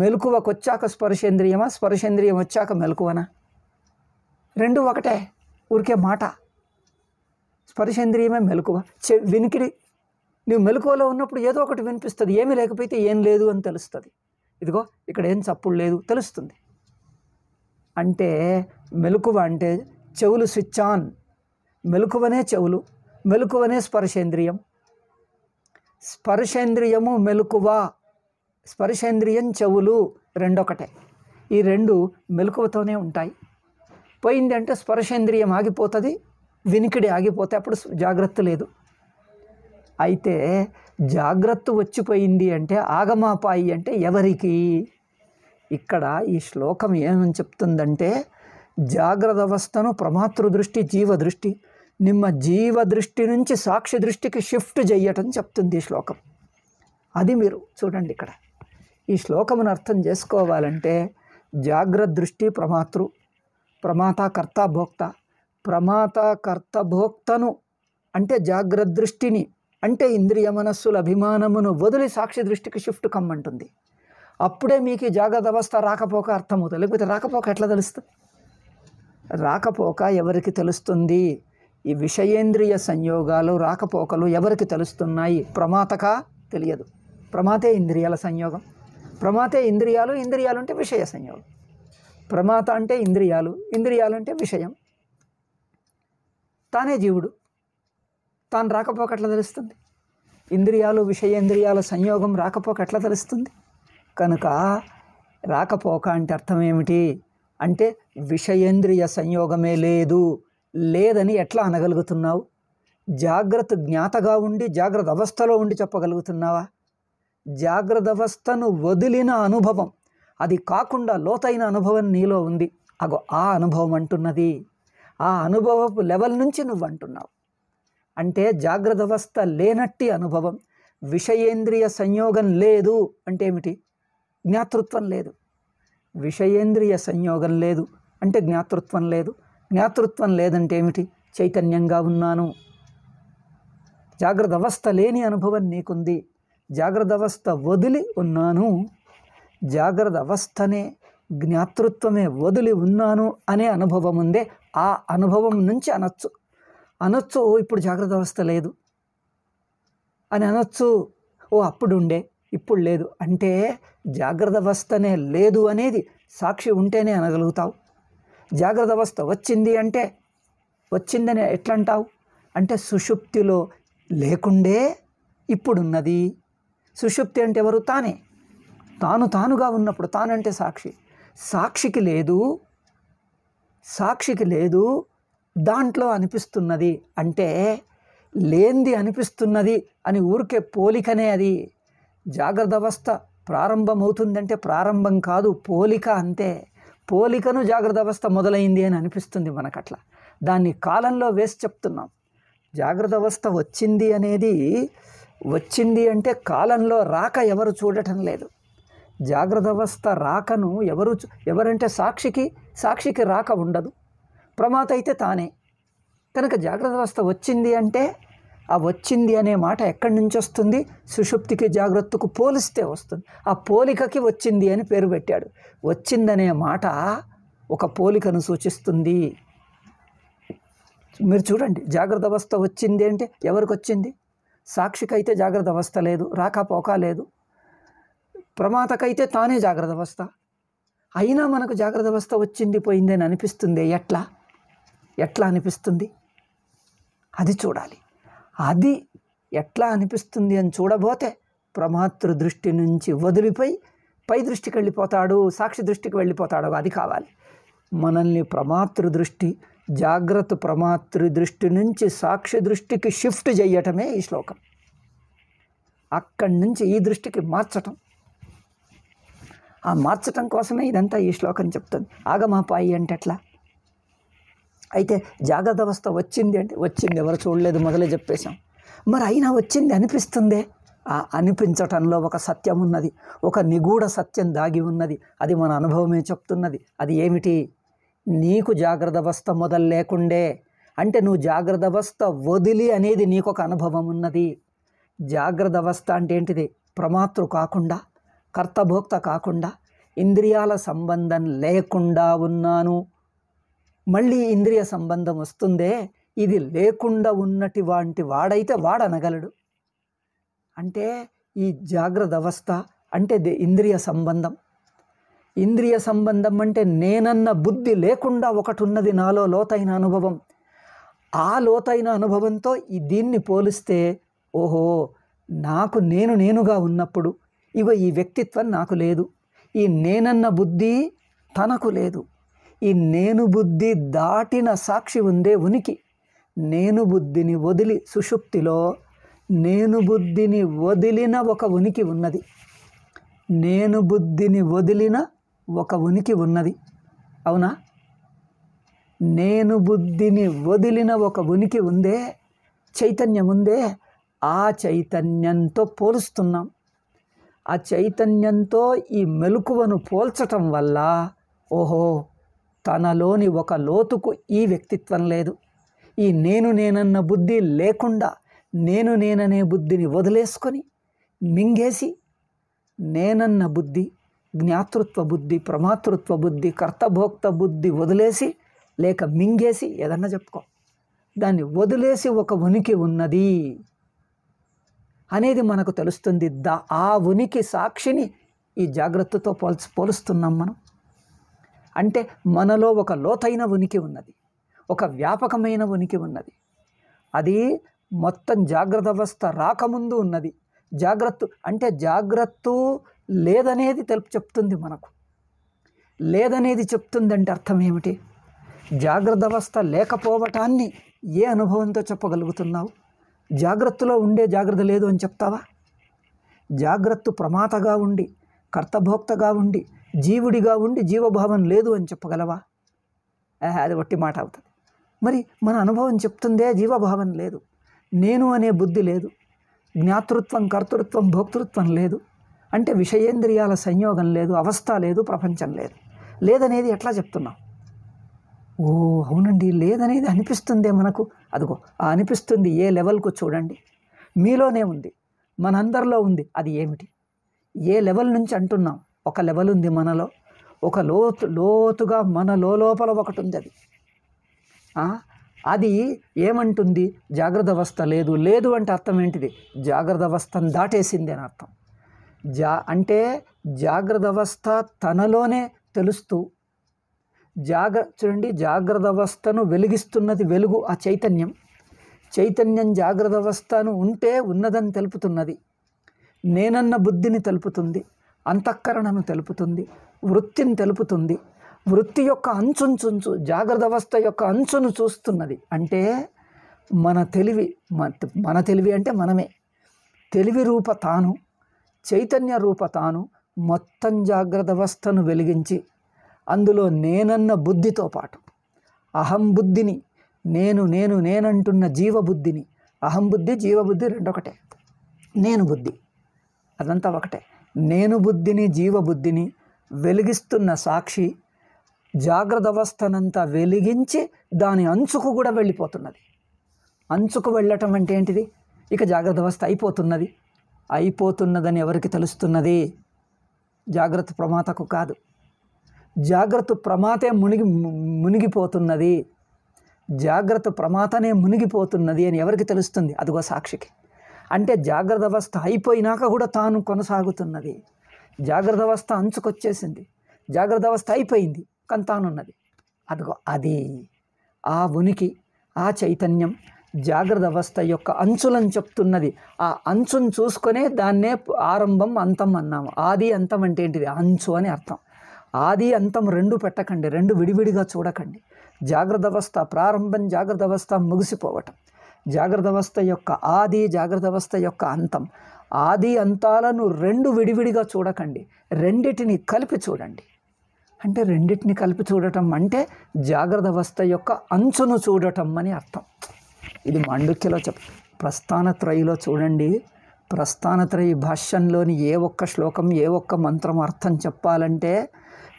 S1: మెలకువకు వచ్చాక స్పర్శేంద్రియమా స్పర్శేంద్రియం వచ్చాక మెలకువనా రెండు ఒకటే ఊరికే మాట స్పర్శేంద్రియమే మెలకువ చె వినికిడి నువ్వు మెలకువలో ఉన్నప్పుడు ఏదో ఒకటి వినిపిస్తుంది ఏమీ లేకపోతే ఏం లేదు అని తెలుస్తుంది ఇదిగో ఇక్కడ ఏం చప్పుడు లేదు తెలుస్తుంది అంటే మెలకువ అంటే చెవులు స్విచ్ ఆన్ మెలకువనే చెవులు మెలకువనే స్పర్శేంద్రియం స్పర్శేంద్రియము మెలకువ స్పర్శేంద్రియం చెవులు రెండొకటే ఈ రెండు మెలకువతోనే ఉంటాయి పోయింది అంటే స్పర్శేంద్రియం ఆగిపోతుంది వినికిడి ఆగిపోతే అప్పుడు జాగ్రత్త లేదు అయితే జాగ్రత్త వచ్చిపోయింది అంటే ఆగమాపాయి అంటే ఎవరికి ఇక్కడ ఈ శ్లోకం ఏమని చెప్తుందంటే జాగ్రత్త అవస్థను ప్రమాతృ దృష్టి జీవ దృష్టి నిమ్మ జీవ దృష్టి నుంచి సాక్షి దృష్టికి షిఫ్ట్ చేయటం చెప్తుంది ఈ శ్లోకం అది మీరు చూడండి ఇక్కడ ఈ శ్లోకమును అర్థం చేసుకోవాలంటే జాగ్రత్త దృష్టి ప్రమాతృ ప్రమాత కర్త భోక్త ప్రమాత కర్త భోక్తను అంటే జాగ్రత్త దృష్టిని అంటే ఇంద్రియ మనస్సుల అభిమానమును వదిలి సాక్షి దృష్టికి షిఫ్ట్ కమ్మంటుంది అప్పుడే మీకు జాగ్రత్త అవస్థ రాకపోక అర్థమవుతుంది లేకపోతే రాకపోక ఎట్లా తెలుస్తుంది రాకపోక ఎవరికి తెలుస్తుంది ఈ విషయేంద్రియ సంయోగాలు రాకపోకలు ఎవరికి తెలుస్తున్నాయి ప్రమాతక తెలియదు ప్రమాతే ఇంద్రియాల సంయోగం ప్రమాతే ఇంద్రియాలు ఇంద్రియాలు అంటే విషయ సంయోగం ప్రమాత అంటే ఇంద్రియాలు ఇంద్రియాలు అంటే విషయం తానే జీవుడు తాను రాకపోకట్లా తెలుస్తుంది ఇంద్రియాలు విషయేంద్రియాల సంయోగం రాకపోకట్లా తెలుస్తుంది కనుక రాకపోక అంటే అర్థం ఏమిటి అంటే విషయేంద్రియ సంయోగమే లేదు లేదని ఎట్లా అనగలుగుతున్నావు జాగ్రత్త జ్ఞాతగా ఉండి జాగ్రత్త అవస్థలో ఉండి చెప్పగలుగుతున్నావా జాగ్రత్త అవస్థను వదిలిన అనుభవం అది కాకుండా లోతైన అనుభవం నీలో ఉంది అగో ఆ అనుభవం అంటున్నది ఆ అనుభవపు లెవెల్ నుంచి నువ్వు అంటున్నావు అంటే జాగ్రత్త అవస్థ లేనట్టి అనుభవం విషయేంద్రియ సంయోగం లేదు అంటే ఏమిటి జ్ఞాతృత్వం లేదు విషయేంద్రియ సంయోగం లేదు అంటే జ్ఞాతృత్వం లేదు జ్ఞాతృత్వం లేదంటే ఏమిటి చైతన్యంగా ఉన్నాను జాగ్రత్త అవస్థ లేని అనుభవం నీకుంది జాగ్రత్త అవస్థ వదిలి ఉన్నాను జాగ్రత్త అవస్థనే జ్ఞాతృత్వమే వదిలి ఉన్నాను అనే అనుభవం ఉందే ఆ అనుభవం నుంచి అనొచ్చు అనొచ్చు ఓ ఇప్పుడు జాగ్రత్త అవస్థ లేదు అని అనొచ్చు ఓ అప్పుడు ఉండే ఇప్పుడు లేదు అంటే జాగ్రత్త అవస్థనే లేదు అనేది సాక్షి ఉంటేనే అనగలుగుతావు జాగ్రత్త అవస్థ వచ్చింది అంటే వచ్చిందని ఎట్లంటావు అంటే సుషుప్తిలో లేకుండే ఇప్పుడున్నది సుషుప్తి అంటే ఎవరు తానే తాను తానుగా ఉన్నప్పుడు తానంటే సాక్షి సాక్షికి లేదు సాక్షికి లేదు దాంట్లో అనిపిస్తున్నది అంటే లేంది అనిపిస్తున్నది అని ఊరికే పోలికనే అది జాగ్రత్త అవస్థ ప్రారంభమవుతుందంటే ప్రారంభం కాదు పోలిక అంతే పోలికను జాగ్రత్త అవస్థ మొదలైంది అని అనిపిస్తుంది మనకట్లా దాన్ని కాలంలో వేసి చెప్తున్నాం జాగ్రత్త అవస్థ వచ్చింది అనేది వచ్చింది అంటే కాలంలో రాక ఎవరు చూడటం లేదు జాగ్రత్త అవస్థ రాకను ఎవరు ఎవరంటే సాక్షికి సాక్షికి రాక ఉండదు ప్రమాత అయితే తానే కనుక జాగ్రత్త అవస్థ వచ్చింది అంటే ఆ వచ్చింది అనే మాట ఎక్కడి నుంచి వస్తుంది సుషుప్తికి జాగ్రత్తకు పోలిస్తే వస్తుంది ఆ పోలికకి వచ్చింది అని పేరు పెట్టాడు వచ్చిందనే మాట ఒక పోలికను సూచిస్తుంది మీరు చూడండి జాగ్రత్త అవస్థ వచ్చింది అంటే ఎవరికి వచ్చింది సాక్షికైతే జాగ్రత్త అవస్థ లేదు రాకపోక లేదు ప్రమాతకైతే తానే జాగ్రత్త అవస్థ అయినా మనకు జాగ్రత్త అవస్థ వచ్చింది పోయింది అని అనిపిస్తుంది ఎట్లా ఎట్లా అనిపిస్తుంది అది చూడాలి అది ఎట్లా అనిపిస్తుంది అని చూడబోతే ప్రమాతృ దృష్టి నుంచి వదిలిపోయి పై దృష్టికి వెళ్ళిపోతాడు సాక్షి దృష్టికి వెళ్ళిపోతాడు అది కావాలి మనల్ని ప్రమాతృ దృష్టి జాగ్రత్త ప్రమాతృ దృష్టి నుంచి సాక్షి దృష్టికి షిఫ్ట్ చేయటమే ఈ శ్లోకం అక్కడి నుంచి ఈ దృష్టికి మార్చటం ఆ మార్చటం కోసమే ఇదంతా ఈ శ్లోకం చెప్తుంది ఆగమాపాయి అంటే ఎట్లా అయితే జాగ్రత్త అవస్థ వచ్చింది అంటే వచ్చింది ఎవరు చూడలేదు మొదలే చెప్పేశాం మరి అయినా వచ్చింది అనిపిస్తుందే ఆ అనిపించటంలో ఒక సత్యం ఉన్నది ఒక నిగూఢ సత్యం దాగి ఉన్నది అది మన అనుభవమే చెప్తున్నది అది ఏమిటి నీకు జాగ్రత్త అవస్థ మొదలు లేకుండే అంటే నువ్వు జాగ్రత్త అవస్థ వదిలి అనేది నీకు ఒక అనుభవం ఉన్నది జాగ్రత్త అవస్థ అంటే ఏంటిది ప్రమాతృ కాకుండా కర్తభోక్త కాకుండా ఇంద్రియాల సంబంధం లేకుండా ఉన్నాను మళ్ళీ ఇంద్రియ సంబంధం వస్తుందే ఇది లేకుండా ఉన్నటి వాంటి వాడైతే వాడనగలడు అంటే ఈ జాగ్రత్త అవస్థ అంటే ఇంద్రియ సంబంధం ఇంద్రియ సంబంధం అంటే నేనన్న బుద్ధి లేకుండా ఒకటి ఉన్నది నాలో లోతైన అనుభవం ఆ లోతైన అనుభవంతో ఈ దీన్ని పోలిస్తే ఓహో నాకు నేను నేనుగా ఉన్నప్పుడు ఇగో ఈ వ్యక్తిత్వం నాకు లేదు ఈ నేనన్న బుద్ధి తనకు లేదు ఈ నేను బుద్ధి దాటిన సాక్షి ఉందే ఉనికి నేను బుద్ధిని వదిలి సుషుప్తిలో నేను బుద్ధిని వదిలిన ఒక ఉనికి ఉన్నది నేను బుద్ధిని వదిలిన ఒక ఉనికి ఉన్నది అవునా నేను బుద్ధిని వదిలిన ఒక ఉనికి ఉందే చైతన్యం ఉందే ఆ చైతన్యంతో పోలుస్తున్నాం ఆ చైతన్యంతో ఈ మెలకువను పోల్చటం వల్ల ఓహో తనలోని ఒక లోతుకు ఈ వ్యక్తిత్వం లేదు ఈ నేను నేనన్న బుద్ధి లేకుండా నేను నేననే బుద్ధిని వదిలేసుకొని మింగేసి నేనన్న బుద్ధి జ్ఞాతృత్వ బుద్ధి ప్రమాతృత్వ బుద్ధి కర్తభోక్త బుద్ధి వదిలేసి లేక మింగేసి ఏదన్నా చెప్పుకో దాన్ని వదిలేసి ఒక ఉనికి ఉన్నది అనేది మనకు తెలుస్తుంది దా ఆ ఉనికి సాక్షిని ఈ జాగ్రత్తతో పోల్చి పోలుస్తున్నాం మనం అంటే మనలో ఒక లోతైన ఉనికి ఉన్నది ఒక వ్యాపకమైన ఉనికి ఉన్నది అది మొత్తం జాగ్రత్త అవస్థ రాకముందు ఉన్నది జాగ్రత్త అంటే జాగ్రత్త లేదనేది తెలుపు చెప్తుంది మనకు లేదనేది చెప్తుందంటే అర్థం ఏమిటి జాగ్రత్త అవస్థ లేకపోవటాన్ని ఏ అనుభవంతో చెప్పగలుగుతున్నావు జాగ్రత్తలో ఉండే జాగ్రత్త లేదు అని చెప్తావా జాగ్రత్త ప్రమాతగా ఉండి కర్తభోక్తగా ఉండి జీవుడిగా ఉండి జీవభావం లేదు అని చెప్పగలవా అది ఒట్టి మాట అవుతుంది మరి మన అనుభవం చెప్తుందే జీవభావం లేదు నేను అనే బుద్ధి లేదు జ్ఞాతృత్వం కర్తృత్వం భోక్తృత్వం లేదు అంటే విషయేంద్రియాల సంయోగం లేదు అవస్థ లేదు ప్రపంచం లేదు లేదనేది ఎట్లా చెప్తున్నాం ఓ అవునండి లేదనేది అనిపిస్తుందే మనకు అదిగో ఆ అనిపిస్తుంది ఏ లెవెల్కు చూడండి మీలోనే ఉంది మనందరిలో ఉంది అది ఏమిటి ఏ లెవెల్ నుంచి అంటున్నాం ఒక లెవెల్ ఉంది మనలో ఒక లోతు లోతుగా మన లోపల ఒకటి ఉంది అది అది ఏమంటుంది జాగ్రత్త అవస్థ లేదు లేదు అంటే అర్థం ఏంటిది జాగ్రత్త అవస్థను దాటేసింది అని అర్థం జా అంటే జాగ్రత్త అవస్థ తనలోనే తెలుస్తూ జాగ్ర చూడండి జాగ్రత్త అవస్థను వెలిగిస్తున్నది వెలుగు ఆ చైతన్యం చైతన్యం జాగ్రత్త అవస్థను ఉంటే ఉన్నదని తెలుపుతున్నది నేనన్న బుద్ధిని తెలుపుతుంది అంతఃకరణను తెలుపుతుంది వృత్తిని తెలుపుతుంది వృత్తి యొక్క అంచును చూచు జాగ్రత్త అవస్థ యొక్క అంచును చూస్తున్నది అంటే మన తెలివి మన తెలివి అంటే మనమే తెలివి రూప తాను చైతన్య రూప తాను మొత్తం జాగ్రత్త అవస్థను వెలిగించి అందులో నేనన్న బుద్ధితో పాటు అహం బుద్ధిని నేను నేను నేనంటున్న జీవబుద్ధిని అహం బుద్ధి జీవబుద్ధి రెండొకటే నేను బుద్ధి అదంతా ఒకటే నేను బుద్ధిని జీవబుద్ధిని వెలిగిస్తున్న సాక్షి జాగ్రత్త అవస్థనంతా వెలిగించి దాని అంచుకు కూడా వెళ్ళిపోతున్నది అంచుకు వెళ్ళటం అంటే ఏంటిది ఇక జాగ్రత్త అవస్థ అయిపోతున్నది అయిపోతున్నదని ఎవరికి తెలుస్తున్నది జాగ్రత్త ప్రమాతకు కాదు జాగ్రత్త ప్రమాతే మునిగి మునిగిపోతున్నది జాగ్రత్త ప్రమాతనే మునిగిపోతున్నది అని ఎవరికి తెలుస్తుంది అదిగో సాక్షికి అంటే జాగ్రత్త అవస్థ అయిపోయినాక కూడా తాను కొనసాగుతున్నది జాగ్రత్త అవస్థ అంచుకొచ్చేసింది జాగ్రత్త అవస్థ అయిపోయింది కానీ తానున్నది అదిగో అది ఆ ఉనికి ఆ చైతన్యం జాగ్రత్త అవస్థ యొక్క అంచులను చెప్తున్నది ఆ అంచును చూసుకొనే దాన్నే ఆరంభం అంతం అన్నాము ఆది అంతం అంటే ఏంటిది అంచు అని అర్థం ఆది అంతం రెండు పెట్టకండి రెండు విడివిడిగా చూడకండి జాగ్రత్త అవస్థ ప్రారంభం జాగ్రత్త అవస్థ ముగిసిపోవటం జాగ్రత్త అవస్థ యొక్క ఆది జాగ్రత్త అవస్థ యొక్క అంతం ఆది అంతాలను రెండు విడివిడిగా చూడకండి రెండిటిని కలిపి చూడండి అంటే రెండిటిని కలిపి చూడటం అంటే జాగ్రత్త అవస్థ యొక్క అంచును చూడటం అని అర్థం ఇది మాండుక్యలో చెప్ ప్రస్థానత్రయిలో చూడండి ప్రస్థానత్రయి భాష్యంలోని ఏ ఒక్క శ్లోకం ఏ ఒక్క మంత్రం అర్థం చెప్పాలంటే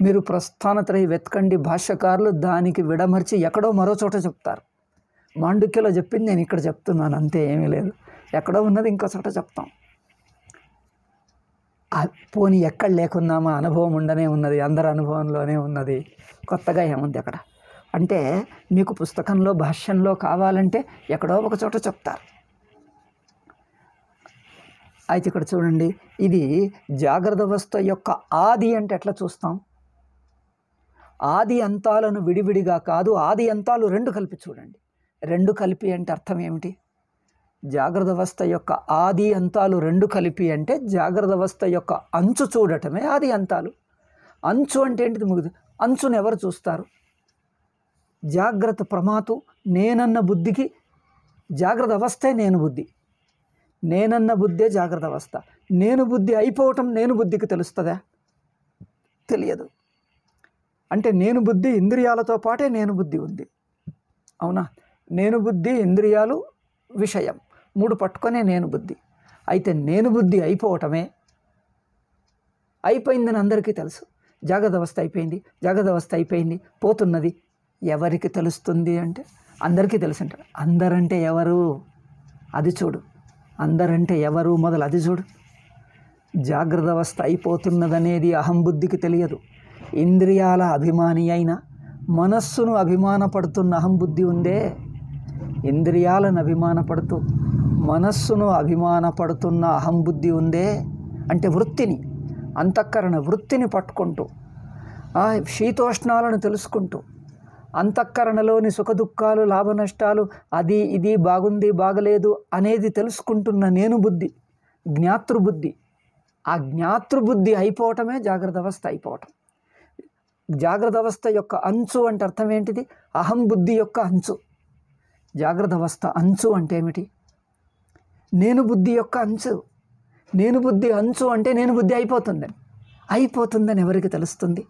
S1: మీరు ప్రస్థానత్రయి వెతకండి భాష్యకారులు దానికి విడమర్చి ఎక్కడో మరో చోట చెప్తారు మాండుక్యలో చెప్పింది నేను ఇక్కడ చెప్తున్నాను అంతే ఏమీ లేదు ఎక్కడో ఉన్నది ఇంకో చోట చెప్తాం పోనీ ఎక్కడ లేకున్నా మా అనుభవం ఉండనే ఉన్నది అందరి అనుభవంలోనే ఉన్నది కొత్తగా ఏముంది అక్కడ అంటే మీకు పుస్తకంలో భాష్యంలో కావాలంటే ఎక్కడో ఒక చోట చెప్తారు అయితే ఇక్కడ చూడండి ఇది జాగ్రత్త అవస్థ యొక్క ఆది అంటే ఎట్లా చూస్తాం ఆది అంతాలను విడివిడిగా కాదు ఆది అంతాలు రెండు కలిపి చూడండి రెండు కలిపి అంటే అర్థం ఏమిటి జాగ్రత్త అవస్థ యొక్క ఆది అంతాలు రెండు కలిపి అంటే జాగ్రత్త అవస్థ యొక్క అంచు చూడటమే ఆది అంతాలు అంచు అంటే ఏంటిది ముగిదు అంచును ఎవరు చూస్తారు జాగ్రత్త ప్రమాతు నేనన్న బుద్ధికి జాగ్రత్త అవస్థే నేను బుద్ధి నేనన్న బుద్ధే జాగ్రత్త అవస్థ నేను బుద్ధి అయిపోవటం నేను బుద్ధికి తెలుస్తుందా తెలియదు అంటే నేను బుద్ధి ఇంద్రియాలతో పాటే నేను బుద్ధి ఉంది అవునా నేను బుద్ధి ఇంద్రియాలు విషయం మూడు పట్టుకొనే నేను బుద్ధి అయితే నేను బుద్ధి అయిపోవటమే అయిపోయిందని అందరికీ తెలుసు జాగ్రత్త అయిపోయింది జాగ్రత్త అయిపోయింది పోతున్నది ఎవరికి తెలుస్తుంది అంటే అందరికీ అంటారు అందరంటే ఎవరు అది చూడు అందరంటే ఎవరు మొదలు అది చూడు జాగ్రత్త అవస్థ అయిపోతున్నదనేది అహంబుద్ధికి తెలియదు ఇంద్రియాల అభిమాని అయిన మనస్సును అభిమానపడుతున్న అహంబుద్ధి ఉందే ఇంద్రియాలను అభిమానపడుతూ మనస్సును అభిమానపడుతున్న అహంబుద్ధి ఉందే అంటే వృత్తిని అంతఃకరణ వృత్తిని పట్టుకుంటూ శీతోష్ణాలను తెలుసుకుంటూ అంతఃకరణలోని సుఖదుఖాలు నష్టాలు అది ఇది బాగుంది బాగలేదు అనేది తెలుసుకుంటున్న నేను బుద్ధి జ్ఞాతృబుద్ధి ఆ జ్ఞాతృబుద్ధి అయిపోవటమే జాగ్రత్త అవస్థ అయిపోవటం జాగ్రత్త అవస్థ యొక్క అంచు అంటే అర్థం ఏంటిది అహం బుద్ధి యొక్క అంచు జాగ్రత్త అవస్థ అంచు అంటే ఏమిటి నేను బుద్ధి యొక్క అంచు నేను బుద్ధి అంచు అంటే నేను బుద్ధి అయిపోతుందని అయిపోతుందని ఎవరికి తెలుస్తుంది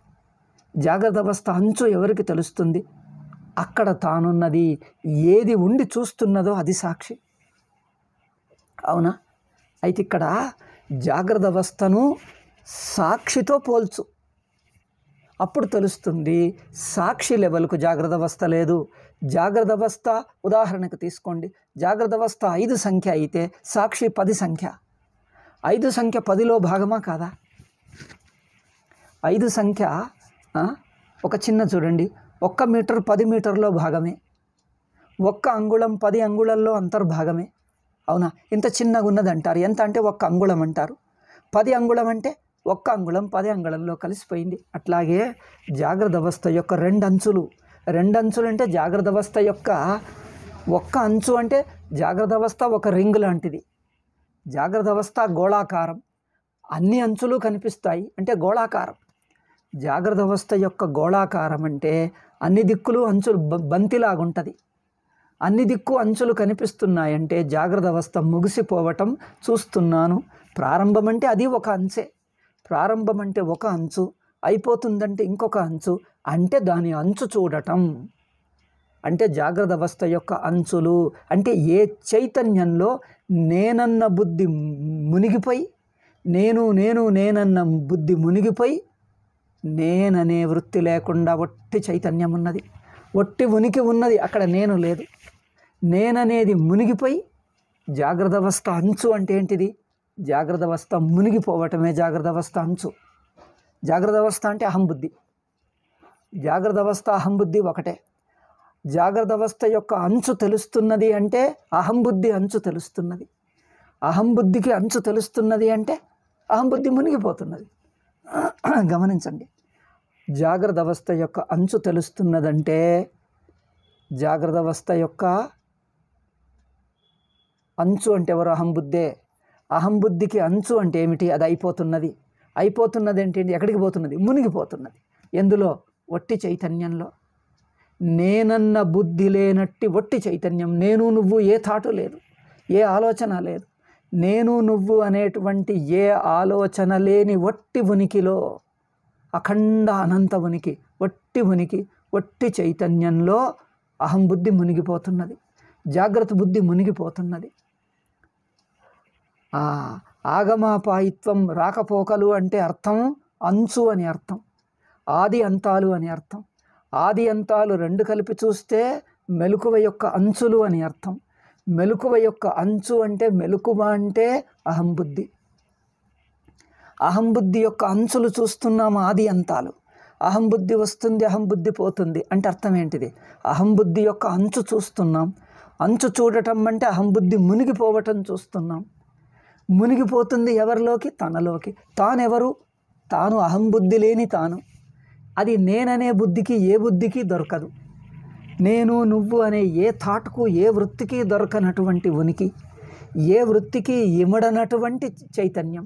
S1: జాగ్రత్త అవస్థ అంచు ఎవరికి తెలుస్తుంది అక్కడ తానున్నది ఏది ఉండి చూస్తున్నదో అది సాక్షి అవునా అయితే ఇక్కడ జాగ్రత్త అవస్థను సాక్షితో పోల్చు అప్పుడు తెలుస్తుంది సాక్షి లెవెల్కు జాగ్రత్త అవస్థ లేదు జాగ్రత్త అవస్థ ఉదాహరణకు తీసుకోండి జాగ్రత్త అవస్థ ఐదు సంఖ్య అయితే సాక్షి పది సంఖ్య ఐదు సంఖ్య పదిలో భాగమా కాదా ఐదు సంఖ్య ఒక చిన్న చూడండి ఒక్క మీటర్ పది మీటర్లో భాగమే ఒక్క అంగుళం పది అంగుళంలో అంతర్భాగమే అవునా ఇంత చిన్నగా ఉన్నది అంటారు ఎంత అంటే ఒక్క అంగుళం అంటారు పది అంగుళం అంటే ఒక్క అంగుళం పది అంగుళంలో కలిసిపోయింది అట్లాగే జాగ్రత్త అవస్థ యొక్క రెండు అంచులు రెండు అంచులు అంటే జాగ్రత్త అవస్థ యొక్క ఒక్క అంచు అంటే జాగ్రత్త అవస్థ ఒక రింగ్ లాంటిది జాగ్రత్త అవస్థ గోళాకారం అన్ని అంచులు కనిపిస్తాయి అంటే గోళాకారం జాగ్రత్త అవస్థ యొక్క గోళాకారం అంటే అన్ని దిక్కులు అంచులు బంతిలాగుంటుంది అన్ని దిక్కు అంచులు కనిపిస్తున్నాయంటే జాగ్రత్త అవస్థ ముగిసిపోవటం చూస్తున్నాను ప్రారంభం అంటే అది ఒక అంచే ప్రారంభం అంటే ఒక అంచు అయిపోతుందంటే ఇంకొక అంచు అంటే దాని అంచు చూడటం అంటే జాగ్రత్త అవస్థ యొక్క అంచులు అంటే ఏ చైతన్యంలో నేనన్న బుద్ధి మునిగిపోయి నేను నేను నేనన్న బుద్ధి మునిగిపోయి నేననే వృత్తి లేకుండా ఒట్టి చైతన్యం ఉన్నది ఒట్టి ఉనికి ఉన్నది అక్కడ నేను లేదు నేననేది మునిగిపోయి జాగ్రత్త అవస్థ అంచు అంటే ఏంటిది జాగ్రత్త అవస్థ మునిగిపోవటమే జాగ్రత్త అవస్థ అంచు జాగ్రత్త అవస్థ అంటే అహంబుద్ధి జాగ్రత్త అవస్థ అహంబుద్ధి ఒకటే జాగ్రత్త అవస్థ యొక్క అంచు తెలుస్తున్నది అంటే అహంబుద్ధి అంచు తెలుస్తున్నది అహంబుద్ధికి అంచు తెలుస్తున్నది అంటే అహంబుద్ధి మునిగిపోతున్నది గమనించండి జాగ్రత్త అవస్థ యొక్క అంచు తెలుస్తున్నదంటే జాగ్రత్త అవస్థ యొక్క అంచు అంటే ఎవరు అహంబుద్ధే అహంబుద్ధికి అంచు అంటే ఏమిటి అది అయిపోతున్నది అయిపోతున్నది ఏంటి ఎక్కడికి పోతున్నది మునిగిపోతున్నది ఎందులో వట్టి చైతన్యంలో నేనన్న బుద్ధి లేనట్టి వట్టి చైతన్యం నేను నువ్వు ఏ థాటు లేదు ఏ ఆలోచన లేదు నేను నువ్వు అనేటువంటి ఏ ఆలోచన లేని వట్టి ఉనికిలో అఖండ అనంత ఉనికి వట్టి ఉనికి వట్టి చైతన్యంలో అహం బుద్ధి మునిగిపోతున్నది జాగ్రత్త బుద్ధి మునిగిపోతున్నది ఆగమాపాయిత్వం రాకపోకలు అంటే అర్థం అంచు అని అర్థం ఆది అంతాలు అని అర్థం ఆది అంతాలు రెండు కలిపి చూస్తే మెలకువ యొక్క అంచులు అని అర్థం మెలకువ యొక్క అంచు అంటే మెలకువ అంటే అహంబుద్ధి అహంబుద్ధి యొక్క అంచులు చూస్తున్నాము ఆది అంతాలు అహంబుద్ధి వస్తుంది అహంబుద్ధి పోతుంది అంటే అర్థం ఏంటిది అహంబుద్ధి యొక్క అంచు చూస్తున్నాం అంచు చూడటం అంటే అహంబుద్ధి మునిగిపోవటం చూస్తున్నాం మునిగిపోతుంది ఎవరిలోకి తనలోకి తానెవరు తాను అహంబుద్ధి లేని తాను అది నేననే బుద్ధికి ఏ బుద్ధికి దొరకదు నేను నువ్వు అనే ఏ థాట్కు ఏ వృత్తికి దొరకనటువంటి ఉనికి ఏ వృత్తికి ఇమడనటువంటి చైతన్యం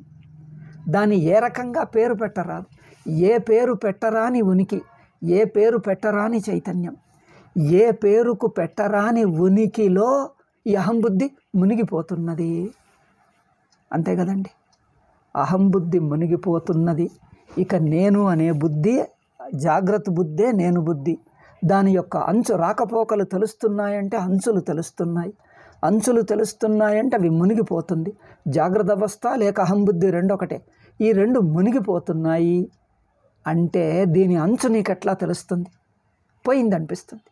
S1: దాన్ని ఏ రకంగా పేరు పెట్టరాదు ఏ పేరు పెట్టరాని ఉనికి ఏ పేరు పెట్టరాని చైతన్యం ఏ పేరుకు పెట్టరాని ఉనికిలో ఈ అహంబుద్ధి మునిగిపోతున్నది అంతే కదండి అహంబుద్ధి మునిగిపోతున్నది ఇక నేను అనే బుద్ధి జాగ్రత్త బుద్ధే నేను బుద్ధి దాని యొక్క అంచు రాకపోకలు తెలుస్తున్నాయంటే అంచులు తెలుస్తున్నాయి అంచులు తెలుస్తున్నాయంటే అవి మునిగిపోతుంది జాగ్రత్త అవస్థ లేక అహంబుద్ధి రెండొకటే ఈ రెండు మునిగిపోతున్నాయి అంటే దీని అంచు నీకు ఎట్లా తెలుస్తుంది పోయింది అనిపిస్తుంది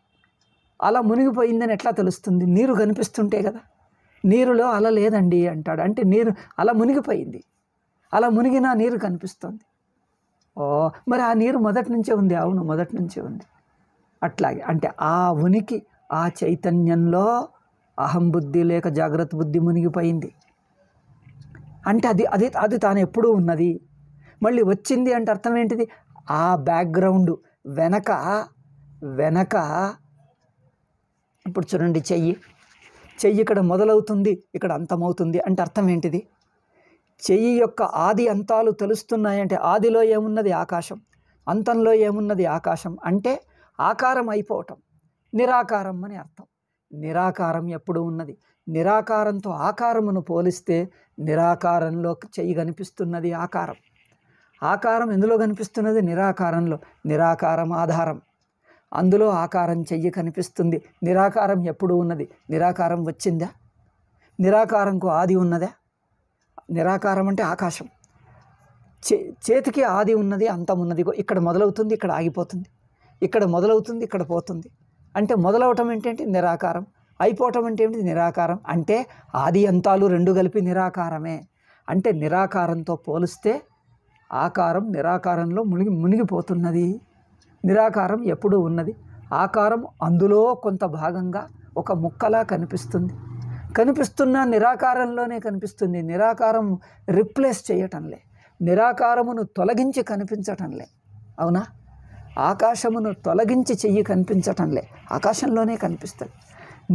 S1: అలా మునిగిపోయిందని ఎట్లా తెలుస్తుంది నీరు కనిపిస్తుంటే కదా నీరులో అల లేదండి అంటాడు అంటే నీరు అలా మునిగిపోయింది అలా మునిగినా నీరు కనిపిస్తుంది ఓ మరి ఆ నీరు మొదటి నుంచే ఉంది అవును మొదటి నుంచే ఉంది అట్లాగే అంటే ఆ ఉనికి ఆ చైతన్యంలో అహం బుద్ధి లేక జాగ్రత్త బుద్ధి మునిగిపోయింది అంటే అది అది అది తాను ఎప్పుడూ ఉన్నది మళ్ళీ వచ్చింది అంటే అర్థం ఏంటిది ఆ బ్యాక్గ్రౌండ్ వెనక వెనక ఇప్పుడు చూడండి చెయ్యి చెయ్యి ఇక్కడ మొదలవుతుంది ఇక్కడ అంతమవుతుంది అంటే అర్థం ఏంటిది చెయ్యి యొక్క ఆది అంతాలు తెలుస్తున్నాయంటే ఆదిలో ఏమున్నది ఆకాశం అంతంలో ఏమున్నది ఆకాశం అంటే ఆకారం అయిపోవటం నిరాకారం అని అర్థం నిరాకారం ఎప్పుడు ఉన్నది నిరాకారంతో ఆకారమును పోలిస్తే నిరాకారంలో చెయ్యి కనిపిస్తున్నది ఆకారం ఆకారం ఎందులో కనిపిస్తున్నది నిరాకారంలో నిరాకారం ఆధారం అందులో ఆకారం చెయ్యి కనిపిస్తుంది నిరాకారం ఎప్పుడు ఉన్నది నిరాకారం వచ్చిందా నిరాకారంకు ఆది ఉన్నదా నిరాకారం అంటే ఆకాశం చే చేతికి ఆది ఉన్నది అంతం ఉన్నది ఇక్కడ మొదలవుతుంది ఇక్కడ ఆగిపోతుంది ఇక్కడ మొదలవుతుంది ఇక్కడ పోతుంది అంటే మొదలవటం ఏంటంటే నిరాకారం అయిపోవటం అంటే ఏమిటి నిరాకారం అంటే ఆది అంతాలు రెండు కలిపి నిరాకారమే అంటే నిరాకారంతో పోలిస్తే ఆకారం నిరాకారంలో మునిగి మునిగిపోతున్నది నిరాకారం ఎప్పుడూ ఉన్నది ఆకారం అందులో కొంత భాగంగా ఒక ముక్కలా కనిపిస్తుంది కనిపిస్తున్న నిరాకారంలోనే కనిపిస్తుంది నిరాకారం రిప్లేస్ చేయటంలే నిరాకారమును తొలగించి కనిపించటంలే అవునా ఆకాశమును తొలగించి చెయ్యి కనిపించటంలే ఆకాశంలోనే కనిపిస్తుంది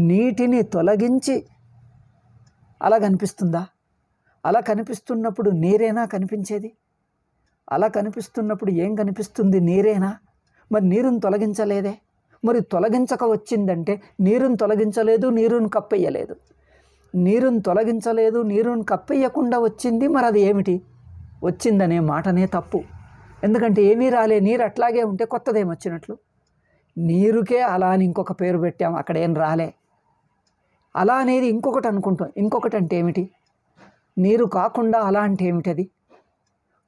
S1: నీటిని తొలగించి అలా కనిపిస్తుందా అలా కనిపిస్తున్నప్పుడు నీరేనా కనిపించేది అలా కనిపిస్తున్నప్పుడు ఏం కనిపిస్తుంది నీరేనా మరి నీరుని తొలగించలేదే మరి తొలగించక వచ్చిందంటే నీరుని తొలగించలేదు నీరుని కప్పెయ్యలేదు నీరును తొలగించలేదు నీరును కప్పేయకుండా వచ్చింది మరి అది ఏమిటి వచ్చిందనే మాటనే తప్పు ఎందుకంటే ఏమీ రాలే నీరు అట్లాగే ఉంటే కొత్తదేమొచ్చినట్లు నీరుకే అలా అని ఇంకొక పేరు పెట్టాము అక్కడ ఏం రాలే అలా అనేది ఇంకొకటి అనుకుంటాం ఇంకొకటి అంటే ఏమిటి నీరు కాకుండా అలా అంటే ఏమిటి అది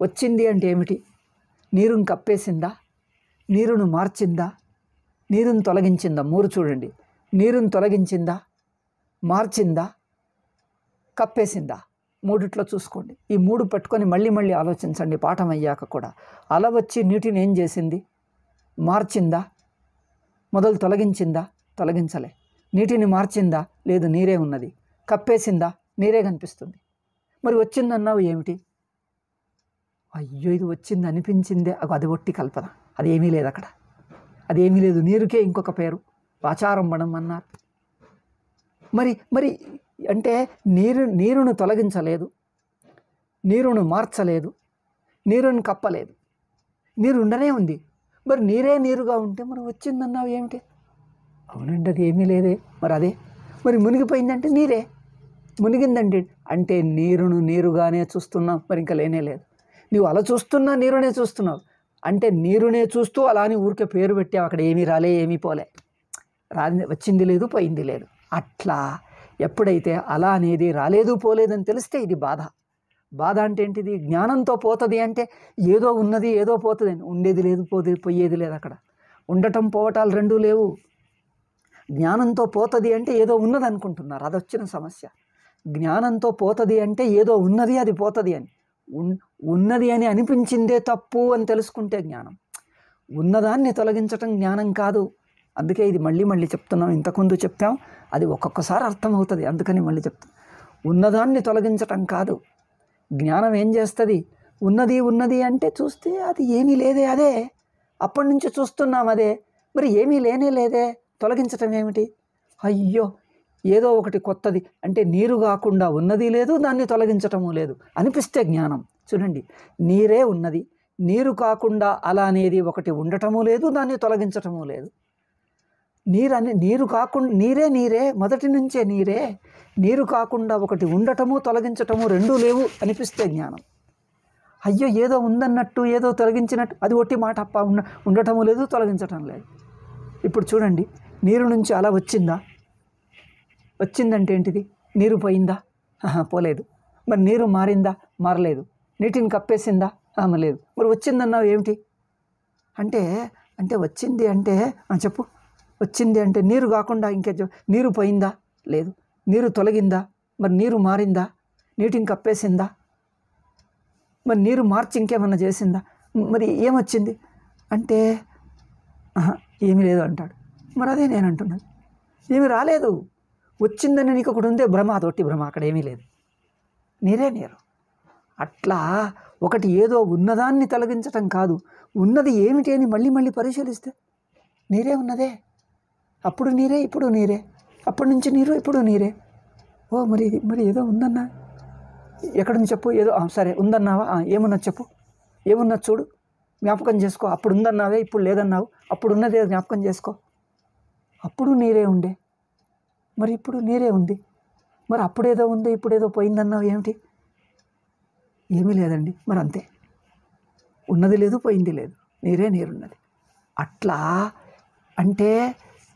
S1: వచ్చింది అంటే ఏమిటి నీరుని కప్పేసిందా నీరును మార్చిందా నీరును తొలగించిందా మూరు చూడండి నీరును తొలగించిందా మార్చిందా కప్పేసిందా మూడిట్లో చూసుకోండి ఈ మూడు పట్టుకొని మళ్ళీ మళ్ళీ ఆలోచించండి పాఠం అయ్యాక కూడా అల వచ్చి నీటిని ఏం చేసింది మార్చిందా మొదలు తొలగించిందా తొలగించలే నీటిని మార్చిందా లేదు నీరే ఉన్నది కప్పేసిందా నీరే కనిపిస్తుంది మరి వచ్చిందన్నావు ఏమిటి అయ్యో ఇది వచ్చింది అనిపించిందే అది ఒట్టి కల్పన అది ఏమీ లేదు అక్కడ అది ఏమీ లేదు నీరుకే ఇంకొక పేరు వాచారంభణం అన్నారు మరి మరి అంటే నీరు నీరును తొలగించలేదు నీరును మార్చలేదు నీరును కప్పలేదు నీరు ఉండనే ఉంది మరి నీరే నీరుగా ఉంటే మనం వచ్చిందన్నావు ఏమిటి అవునండి అది ఏమీ లేదే మరి అదే మరి మునిగిపోయిందంటే నీరే మునిగిందండి అంటే నీరును నీరుగానే చూస్తున్నావు మరి ఇంకా లేనే లేదు నువ్వు అలా చూస్తున్నా నీరునే చూస్తున్నావు అంటే నీరునే చూస్తూ అలా అని ఊరికే పేరు పెట్టావు అక్కడ ఏమీ రాలే ఏమీ పోలే రా వచ్చింది లేదు పోయింది లేదు అట్లా ఎప్పుడైతే అలా అనేది రాలేదు పోలేదని తెలిస్తే ఇది బాధ బాధ అంటే ఏంటిది జ్ఞానంతో పోతుంది అంటే ఏదో ఉన్నది ఏదో పోతుంది అని ఉండేది లేదు పోతే పోయేది లేదు అక్కడ ఉండటం పోవటాలు రెండూ లేవు జ్ఞానంతో పోతుంది అంటే ఏదో ఉన్నది అనుకుంటున్నారు అది వచ్చిన సమస్య జ్ఞానంతో పోతుంది అంటే ఏదో ఉన్నది అది పోతుంది అని ఉన్నది అని అనిపించిందే తప్పు అని తెలుసుకుంటే జ్ఞానం ఉన్నదాన్ని తొలగించటం జ్ఞానం కాదు అందుకే ఇది మళ్ళీ మళ్ళీ చెప్తున్నాం ఇంతకుముందు చెప్పాం అది ఒక్కొక్కసారి అర్థమవుతుంది అందుకని మళ్ళీ చెప్తాం ఉన్నదాన్ని తొలగించటం కాదు జ్ఞానం ఏం చేస్తుంది ఉన్నది ఉన్నది అంటే చూస్తే అది ఏమీ లేదే అదే అప్పటి నుంచి చూస్తున్నాం అదే మరి ఏమీ లేనే లేదే తొలగించటం ఏమిటి అయ్యో ఏదో ఒకటి కొత్తది అంటే నీరు కాకుండా ఉన్నది లేదు దాన్ని తొలగించటము లేదు అనిపిస్తే జ్ఞానం చూడండి నీరే ఉన్నది నీరు కాకుండా అలా అనేది ఒకటి ఉండటము లేదు దాన్ని తొలగించటము లేదు నీరు అని నీరు కాకుండా నీరే నీరే మొదటి నుంచే నీరే నీరు కాకుండా ఒకటి ఉండటము తొలగించటము రెండూ లేవు అనిపిస్తే జ్ఞానం అయ్యో ఏదో ఉందన్నట్టు ఏదో తొలగించినట్టు అది ఒట్టి మాట అప్ప ఉన్న ఉండటము లేదు తొలగించటం లేదు ఇప్పుడు చూడండి నీరు నుంచి అలా వచ్చిందా వచ్చిందంటే ఏంటిది నీరు పోయిందా పోలేదు మరి నీరు మారిందా మారలేదు నీటిని కప్పేసిందా లేదు మరి వచ్చిందన్నావు ఏమిటి అంటే అంటే వచ్చింది అంటే చెప్పు వచ్చింది అంటే నీరు కాకుండా ఇంకా నీరు పోయిందా లేదు నీరు తొలగిందా మరి నీరు మారిందా నీటిని కప్పేసిందా మరి నీరు మార్చి ఇంకేమన్నా చేసిందా మరి ఏమొచ్చింది అంటే ఏమీ లేదు అంటాడు మరి అదే నేను అంటున్నాను ఏమి రాలేదు వచ్చిందని నీకు ఒకటి ఉందే భ్రమ అదొట్టి భ్రమ అక్కడ ఏమీ లేదు నీరే నీరు అట్లా ఒకటి ఏదో ఉన్నదాన్ని తొలగించటం కాదు ఉన్నది ఏమిటి అని మళ్ళీ మళ్ళీ పరిశీలిస్తే నీరే ఉన్నదే అప్పుడు నీరే ఇప్పుడు నీరే అప్పటి నుంచి నీరు ఇప్పుడు నీరే ఓ మరి మరి ఏదో ఉందన్నా ఎక్కడ నుంచి చెప్పు ఏదో సరే ఉందన్నావా ఏమున్నా చెప్పు ఏమున్నా చూడు జ్ఞాపకం చేసుకో అప్పుడు ఉందన్నావే ఇప్పుడు లేదన్నావు అప్పుడు ఉన్నదే జ్ఞాపకం చేసుకో అప్పుడు నీరే ఉండే మరి ఇప్పుడు నీరే ఉంది మరి అప్పుడేదో ఉంది ఇప్పుడేదో పోయిందన్నావు ఏమిటి ఏమీ లేదండి మరి అంతే ఉన్నది లేదు పోయింది లేదు నీరే నీరున్నది అట్లా అంటే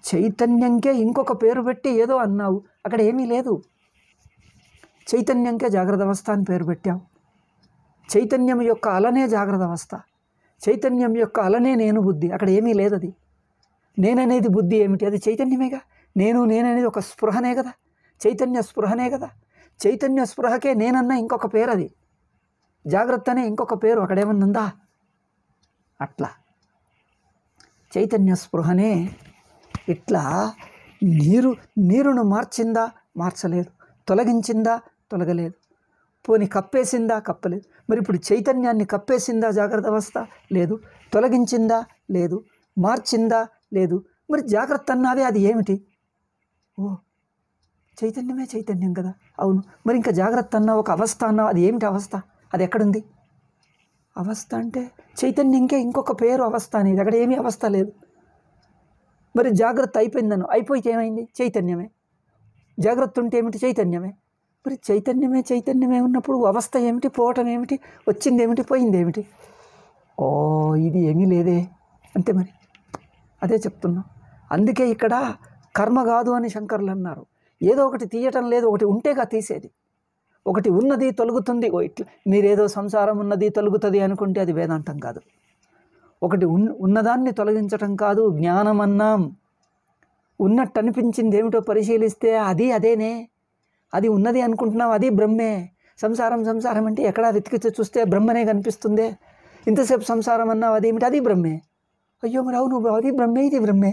S1: చైతన్యంకే ఇంకొక పేరు పెట్టి ఏదో అన్నావు అక్కడ ఏమీ లేదు చైతన్యంకే జాగ్రత్త అవస్థ అని పేరు పెట్టావు చైతన్యం యొక్క అలనే జాగ్రత్త అవస్థ చైతన్యం యొక్క అలనే నేను బుద్ధి అక్కడ ఏమీ లేదు అది నేననేది బుద్ధి ఏమిటి అది చైతన్యమేగా నేను నేననేది ఒక స్పృహనే కదా చైతన్య స్పృహనే కదా చైతన్య స్పృహకే నేనన్న ఇంకొక పేరు అది జాగ్రత్త అనే ఇంకొక పేరు అక్కడేమన్నా ఉందా అట్లా చైతన్య స్పృహనే ఇట్లా నీరు నీరును మార్చిందా మార్చలేదు తొలగించిందా తొలగలేదు పోని కప్పేసిందా కప్పలేదు మరి ఇప్పుడు చైతన్యాన్ని కప్పేసిందా జాగ్రత్త అవస్థ లేదు తొలగించిందా లేదు మార్చిందా లేదు మరి జాగ్రత్త అన్నావే అది ఏమిటి ఓ చైతన్యమే చైతన్యం కదా అవును మరి ఇంకా జాగ్రత్త అన్న ఒక అవస్థ అన్న అది ఏమిటి అవస్థ అది ఎక్కడుంది అవస్థ అంటే చైతన్యంకే ఇంకొక పేరు అవస్థ అనేది అక్కడ ఏమీ అవస్థ లేదు మరి జాగ్రత్త అయిపోయిందను అయిపోయితే ఏమైంది చైతన్యమే జాగ్రత్త ఉంటే ఏమిటి చైతన్యమే మరి చైతన్యమే చైతన్యమే ఉన్నప్పుడు అవస్థ ఏమిటి పోవటం ఏమిటి వచ్చింది ఏమిటి పోయింది ఏమిటి ఓ ఇది ఏమీ లేదే అంతే మరి అదే చెప్తున్నా అందుకే ఇక్కడ కర్మ కాదు అని శంకర్లు అన్నారు ఏదో ఒకటి తీయటం లేదు ఒకటి ఉంటేగా తీసేది ఒకటి ఉన్నది తొలుగుతుంది ఓ ఇట్లా మీరేదో సంసారం ఉన్నది తొలుగుతుంది అనుకుంటే అది వేదాంతం కాదు ఒకటి ఉన్ ఉన్నదాన్ని తొలగించటం కాదు జ్ఞానం అన్నాం ఉన్నట్టు అనిపించింది ఏమిటో పరిశీలిస్తే అది అదేనే అది ఉన్నది అనుకుంటున్నాం అది బ్రహ్మే సంసారం సంసారం అంటే ఎక్కడా వెతికి చూస్తే బ్రహ్మనే కనిపిస్తుందే ఇంతసేపు సంసారం అన్నావు అదేమిటి అది బ్రహ్మే అయ్యో మరి అవును అది బ్రహ్మే ఇది బ్రహ్మే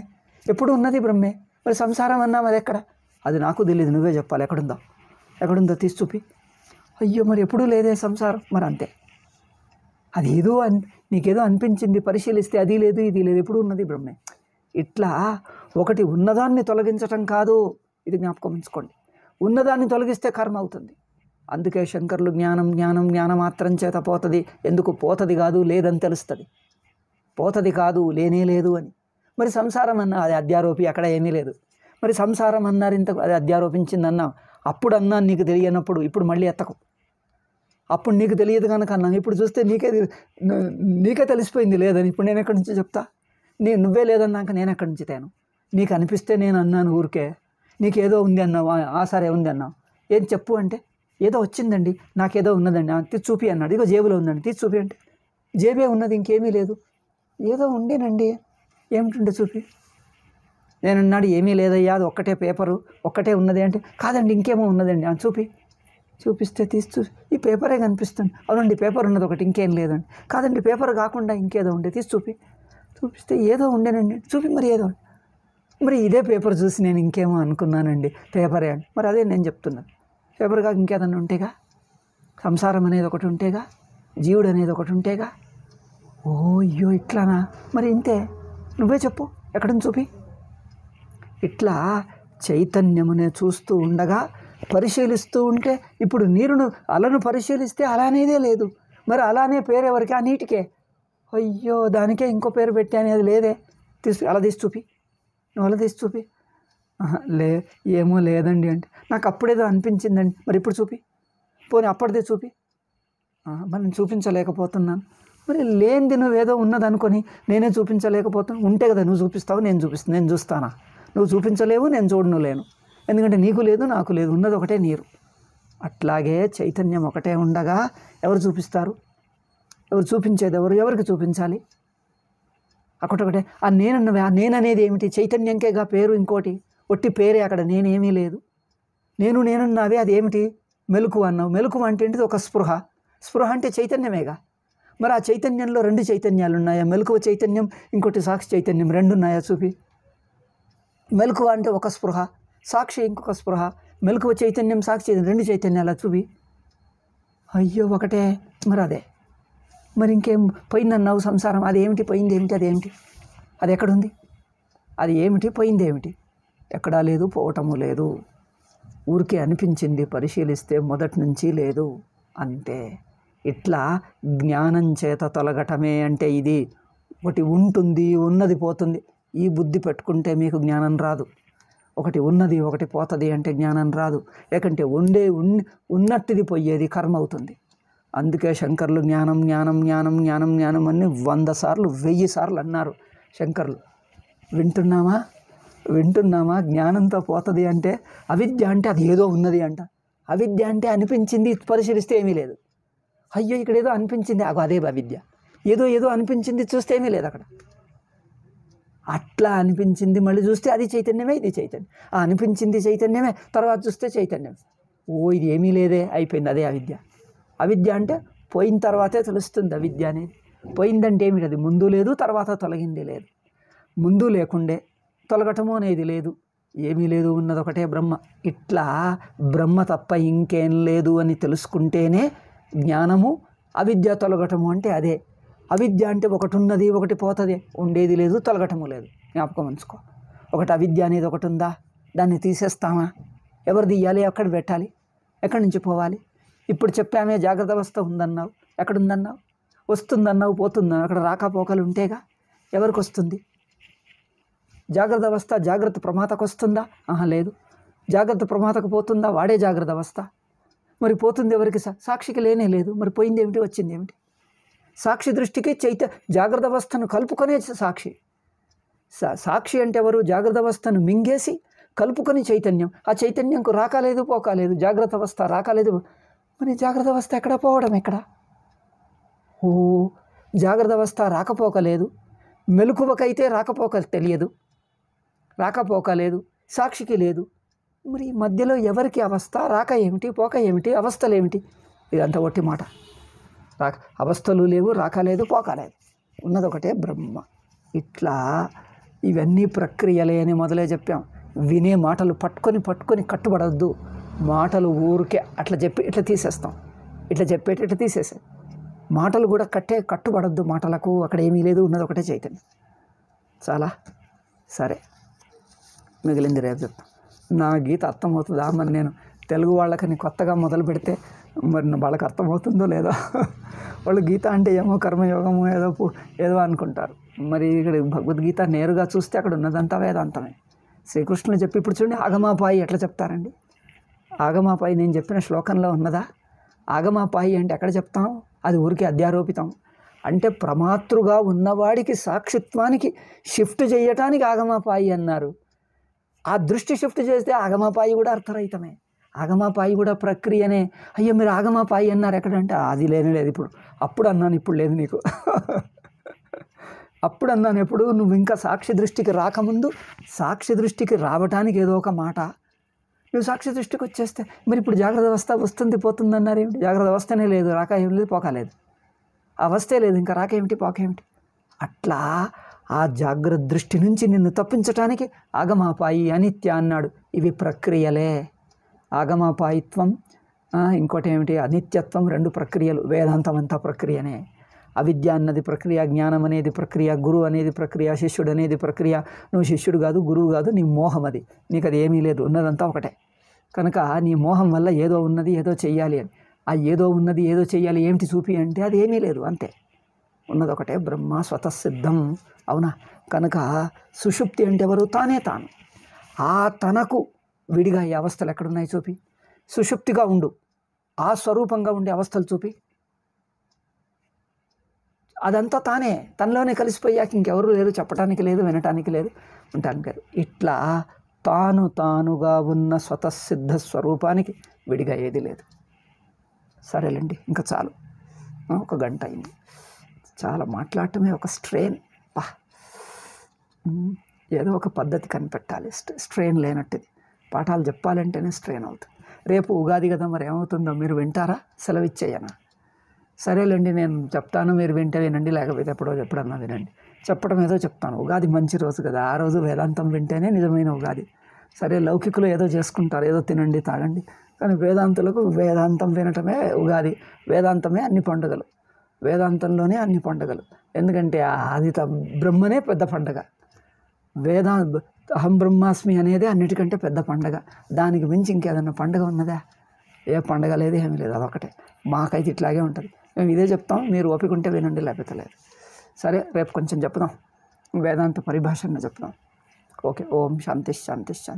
S1: ఎప్పుడు ఉన్నది బ్రహ్మే మరి సంసారం అన్నాం అది ఎక్కడ అది నాకు తెలియదు నువ్వే చెప్పాలి ఎక్కడుందో ఎక్కడుందో తీసి చూపి అయ్యో మరి ఎప్పుడూ లేదే సంసారం మరి అంతే ఏదో అన్ నీకేదో అనిపించింది పరిశీలిస్తే అది లేదు ఇది లేదు ఎప్పుడు ఉన్నది బ్రహ్మే ఇట్లా ఒకటి ఉన్నదాన్ని తొలగించటం కాదు ఇది జ్ఞాపకం ఉంచుకోండి ఉన్నదాన్ని తొలగిస్తే కర్మ అవుతుంది అందుకే శంకర్లు జ్ఞానం జ్ఞానం జ్ఞానం మాత్రం చేత పోతుంది ఎందుకు పోతది కాదు లేదని తెలుస్తుంది పోతది కాదు లేనే లేదు అని మరి సంసారం అన్న అది అధ్యారోపి అక్కడ ఏమీ లేదు మరి సంసారం అన్నారు ఇంత అది అధ్యారోపించిందన్నా అప్పుడు అన్నా నీకు తెలియనప్పుడు ఇప్పుడు మళ్ళీ ఎత్తకు అప్పుడు నీకు తెలియదు కనుక అన్నాను ఇప్పుడు చూస్తే నీకే నీకే తెలిసిపోయింది లేదని ఇప్పుడు నేను ఎక్కడి నుంచి చెప్తా నీ నువ్వే లేదన్నాక నేను ఎక్కడి నుంచి తేను నీకు అనిపిస్తే నేను అన్నాను ఊరికే నీకేదో ఉంది అన్నావు ఆ సరే ఉంది అన్నావు ఏం చెప్పు అంటే ఏదో వచ్చిందండి నాకేదో ఉన్నదండి తీ చూపి అన్నాడు ఇదిగో జేబులో ఉందండి తీసి చూపి అంటే జేబే ఉన్నది ఇంకేమీ లేదు ఏదో ఉండేనండి ఏమిటంటే చూపి నేను అన్నాడు ఏమీ లేదయ్యా అది ఒక్కటే పేపరు ఒక్కటే ఉన్నది అంటే కాదండి ఇంకేమో ఉన్నదండి అని చూపి చూపిస్తే తీస్తూ ఈ పేపరే కనిపిస్తుంది అవునండి పేపర్ ఉన్నది ఒకటి ఇంకేం లేదండి కాదండి పేపర్ కాకుండా ఇంకేదో ఉండే తీసి చూపి చూపిస్తే ఏదో ఉండేనండి చూపి మరి ఏదో మరి ఇదే పేపర్ చూసి నేను ఇంకేమో అనుకున్నానండి పేపరే అండి మరి అదే నేను చెప్తున్నాను పేపర్ కాక ఇంకేదన్నా ఉంటేగా సంసారం అనేది ఒకటి ఉంటేగా జీవుడు అనేది ఒకటి ఉంటేగా ఓ అయ్యో ఇట్లానా మరి ఇంతే నువ్వే చెప్పు ఎక్కడ చూపి ఇట్లా చైతన్యమునే చూస్తూ ఉండగా పరిశీలిస్తూ ఉంటే ఇప్పుడు నీరును అలను పరిశీలిస్తే అలానేదే లేదు మరి అలానే పేరు ఎవరికి ఆ నీటికే అయ్యో దానికే ఇంకో పేరు పెట్టాను అది లేదే తీసు అలా తీసి చూపి నువ్వు అలా తీసి చూపి లే ఏమో లేదండి అంటే నాకు అప్పుడేదో అనిపించిందండి మరి ఇప్పుడు చూపి పోనీ అప్పటిదే చూపి మనం చూపించలేకపోతున్నాను మరి లేనిది నువ్వేదో ఉన్నదనుకొని నేనే చూపించలేకపోతున్నా ఉంటే కదా నువ్వు చూపిస్తావు నేను చూపిస్తాను నేను చూస్తానా నువ్వు చూపించలేవు నేను చూడను లేను ఎందుకంటే నీకు లేదు నాకు లేదు ఉన్నది ఒకటే నీరు అట్లాగే చైతన్యం ఒకటే ఉండగా ఎవరు చూపిస్తారు ఎవరు చూపించేది ఎవరు ఎవరికి చూపించాలి అక్కడొకటే ఆ నేను ఆ నేననేది ఏమిటి చైతన్యంకేగా పేరు ఇంకోటి ఒట్టి పేరే అక్కడ నేనేమీ లేదు నేను నేనున్నావే అది ఏమిటి మెలకు అన్నావు మెలకు అంటే ఏంటిది ఒక స్పృహ స్పృహ అంటే చైతన్యమేగా మరి ఆ చైతన్యంలో రెండు చైతన్యాలు ఉన్నాయా మెలకువ చైతన్యం ఇంకోటి సాక్షి చైతన్యం రెండు ఉన్నాయా చూపి మెలకువ అంటే ఒక స్పృహ సాక్షి ఇంకొక స్పృహ మెలకువ చైతన్యం సాక్షి రెండు చైతన్యాలు చూపి అయ్యో ఒకటే మరి అదే మరి ఇంకేం పోయిందన్నావు సంసారం అదేమిటి పోయింది ఏమిటి అదేమిటి అది ఎక్కడుంది అది ఏమిటి పోయింది ఏమిటి ఎక్కడా లేదు పోవటము లేదు ఊరికే అనిపించింది పరిశీలిస్తే మొదటి నుంచి లేదు అంతే ఇట్లా జ్ఞానం చేత తొలగటమే అంటే ఇది ఒకటి ఉంటుంది ఉన్నది పోతుంది ఈ బుద్ధి పెట్టుకుంటే మీకు జ్ఞానం రాదు ఒకటి ఉన్నది ఒకటి పోతుంది అంటే జ్ఞానం రాదు లేకంటే ఉండే ఉన్నట్టిది పోయేది కర్మ అవుతుంది అందుకే శంకర్లు జ్ఞానం జ్ఞానం జ్ఞానం జ్ఞానం జ్ఞానం అని వంద సార్లు వెయ్యి సార్లు అన్నారు శంకర్లు వింటున్నామా వింటున్నామా జ్ఞానంతో పోతుంది అంటే అవిద్య అంటే అది ఏదో ఉన్నది అంట అవిద్య అంటే అనిపించింది పరిశీలిస్తే ఏమీ లేదు అయ్యో ఇక్కడ ఏదో అనిపించింది అదే అవిద్య ఏదో ఏదో అనిపించింది చూస్తే ఏమీ లేదు అక్కడ అట్లా అనిపించింది మళ్ళీ చూస్తే అది చైతన్యమే ఇది చైతన్యం అనిపించింది చైతన్యమే తర్వాత చూస్తే చైతన్యం ఓ ఇది ఏమీ లేదే అయిపోయింది అదే అవిద్య అవిద్య అంటే పోయిన తర్వాతే తెలుస్తుంది అవిద్య అనేది పోయిందంటే ఏమి అది ముందు లేదు తర్వాత తొలగింది లేదు ముందు లేకుండే తొలగటము అనేది లేదు ఏమీ లేదు ఉన్నదొకటే బ్రహ్మ ఇట్లా బ్రహ్మ తప్ప ఇంకేం లేదు అని తెలుసుకుంటేనే జ్ఞానము అవిద్య తొలగటము అంటే అదే అవిద్య అంటే ఒకటి ఉన్నది ఒకటి పోతుంది ఉండేది లేదు తొలగటము లేదు జ్ఞాపకం ఉంచుకో ఒకటి అవిద్య అనేది ఒకటి ఉందా దాన్ని తీసేస్తామా ఎవరు తీయాలి ఎక్కడ పెట్టాలి ఎక్కడి నుంచి పోవాలి ఇప్పుడు చెప్పామే జాగ్రత్త అవస్థ ఉందన్నావు ఎక్కడుందన్నావు వస్తుందన్నావు పోతుందన్నావు అక్కడ రాకపోకలు ఉంటేగా ఎవరికి వస్తుంది జాగ్రత్త అవస్థ జాగ్రత్త ప్రమాదకు వస్తుందా ఆహా లేదు జాగ్రత్త ప్రమాదకు పోతుందా వాడే జాగ్రత్త అవస్థ మరి పోతుంది ఎవరికి సాక్షికి లేనే లేదు మరి పోయింది ఏమిటి వచ్చింది ఏమిటి సాక్షి దృష్టికి చైత జాగ్రత్త అవస్థను కలుపుకొనే సాక్షి సా సాక్షి అంటే ఎవరు జాగ్రత్త అవస్థను మింగేసి కలుపుకొని చైతన్యం ఆ చైతన్యంకు రాకాలేదు పోకాలేదు జాగ్రత్త అవస్థ రాకాలేదు మరి జాగ్రత్త అవస్థ ఎక్కడ పోవడం ఎక్కడ ఓ జాగ్రత్త అవస్థ రాకపోకలేదు మెలకువకైతే రాకపోక తెలియదు రాకపోక లేదు సాక్షికి లేదు మరి మధ్యలో ఎవరికి అవస్థ రాక ఏమిటి పోక ఏమిటి అవస్థలేమిటి ఇదంతా ఒట్టి మాట రాక అవస్థలు లేవు రాకలేదు పోకలేదు ఉన్నదొకటే బ్రహ్మ ఇట్లా ఇవన్నీ ప్రక్రియలే అని మొదలే చెప్పాం వినే మాటలు పట్టుకొని పట్టుకొని కట్టుబడద్దు మాటలు ఊరికే అట్లా చెప్పి ఇట్లా తీసేస్తాం ఇట్లా చెప్పేట ఇట్లా తీసేసాం మాటలు కూడా కట్టే కట్టుబడద్దు మాటలకు అక్కడ ఏమీ లేదు ఉన్నది ఒకటే చైతన్యం చాలా సరే మిగిలింది రేపు చెప్తాం నా గీత అర్థమవుతుందా మరి నేను తెలుగు వాళ్ళకని కొత్తగా మొదలు పెడితే మరి వాళ్ళకి అర్థమవుతుందో లేదో వాళ్ళు గీత అంటే ఏమో కర్మయోగము ఏదో ఏదో అనుకుంటారు మరి ఇక్కడ భగవద్గీత నేరుగా చూస్తే అక్కడ ఉన్నదంతా వేదాంతమే శ్రీకృష్ణుని చెప్పి ఇప్పుడు చూడండి ఆగమాపాయి ఎట్లా చెప్తారండి ఆగమాపాయి నేను చెప్పిన శ్లోకంలో ఉన్నదా ఆగమాపాయి అంటే ఎక్కడ చెప్తాం అది ఊరికి అధ్యారోపితం అంటే ప్రమాతృగా ఉన్నవాడికి సాక్షిత్వానికి షిఫ్ట్ చేయటానికి ఆగమాపాయి అన్నారు ఆ దృష్టి షిఫ్ట్ చేస్తే ఆగమాపాయి కూడా అర్థరహితమే ఆగమాపాయి కూడా ప్రక్రియనే అయ్యో మీరు ఆగమాపాయి అన్నారు ఎక్కడంటే అది లేని లేదు ఇప్పుడు అప్పుడు అన్నాను ఇప్పుడు లేదు నీకు అప్పుడు అన్నాను ఎప్పుడు నువ్వు ఇంకా సాక్షి దృష్టికి రాకముందు సాక్షి దృష్టికి రావటానికి ఏదో ఒక మాట నువ్వు సాక్షి దృష్టికి వచ్చేస్తే మరి ఇప్పుడు జాగ్రత్త అవస్థ వస్తుంది పోతుంది అన్నారు ఏమిటి జాగ్రత్త అవస్థనే లేదు రాక ఏం లేదు పోకాలేదు అవస్థే లేదు ఇంకా రాక ఏమిటి పోకేమిటి అట్లా ఆ జాగ్రత్త దృష్టి నుంచి నిన్ను తప్పించటానికి అగమాపాయి అనిత్య అన్నాడు ఇవి ప్రక్రియలే ఆగమపాయిత్వం ఇంకోటి ఏమిటి అనిత్యత్వం రెండు ప్రక్రియలు వేదాంతం అంతా ప్రక్రియనే అవిద్య అన్నది ప్రక్రియ జ్ఞానం అనేది ప్రక్రియ గురువు అనేది ప్రక్రియ శిష్యుడు అనేది ప్రక్రియ నువ్వు శిష్యుడు కాదు గురువు కాదు నీ మోహం అది నీకు అది ఏమీ లేదు ఉన్నదంతా ఒకటే కనుక నీ మోహం వల్ల ఏదో ఉన్నది ఏదో చెయ్యాలి అని ఆ ఏదో ఉన్నది ఏదో చెయ్యాలి ఏమిటి చూపి అంటే అది ఏమీ లేదు అంతే ఉన్నదొకటే బ్రహ్మ స్వతసిద్ధం అవునా కనుక సుషుప్తి అంటే ఎవరు తానే తాను ఆ తనకు విడిగా ఈ అవస్థలు ఎక్కడున్నాయి చూపి సుషుప్తిగా ఉండు ఆ స్వరూపంగా ఉండే అవస్థలు చూపి అదంతా తానే తనలోనే కలిసిపోయాక ఇంకెవరు లేరు చెప్పడానికి లేదు వినటానికి లేదు ఉండటానికి లేదు ఇట్లా తాను తానుగా ఉన్న స్వతసిద్ధ స్వరూపానికి విడిగా ఏది లేదు సరేలేండి ఇంకా చాలు ఒక గంట అయింది చాలా మాట్లాడటమే ఒక స్ట్రెయిన్ పా ఏదో ఒక పద్ధతి కనిపెట్టాలి స్ట్రెయిన్ లేనట్టుది పాఠాలు చెప్పాలంటేనే స్ట్రెయిన్ అవుతుంది రేపు ఉగాది కదా మరి ఏమవుతుందో మీరు వింటారా సెలవు ఇచ్చేయనా సరేలేండి నేను చెప్తాను మీరు వింటే వినండి లేకపోతే ఎప్పుడో చెప్పడన్నా వినండి చెప్పడం ఏదో చెప్తాను ఉగాది మంచి రోజు కదా ఆ రోజు వేదాంతం వింటేనే నిజమైన ఉగాది సరే లౌకికులు ఏదో చేసుకుంటారు ఏదో తినండి తాగండి కానీ వేదాంతులకు వేదాంతం వినటమే ఉగాది వేదాంతమే అన్ని పండుగలు వేదాంతంలోనే అన్ని పండుగలు ఎందుకంటే అది బ్రహ్మనే పెద్ద పండుగ వేదా అహం బ్రహ్మాస్మి అనేది అన్నిటికంటే పెద్ద పండగ దానికి మించి ఇంకేదన్నా పండగ ఉన్నదా ఏ పండగ లేదు ఏమీ లేదు అదొకటే మాకైతే ఇట్లాగే ఉంటుంది మేము ఇదే చెప్తాం మీరు ఓపిక ఉంటే వినండి లేకపోతే లేదు సరే రేపు కొంచెం చెప్దాం వేదాంత పరిభాషను చెప్దాం ఓకే ఓం శాంతి శాంతి శాంతి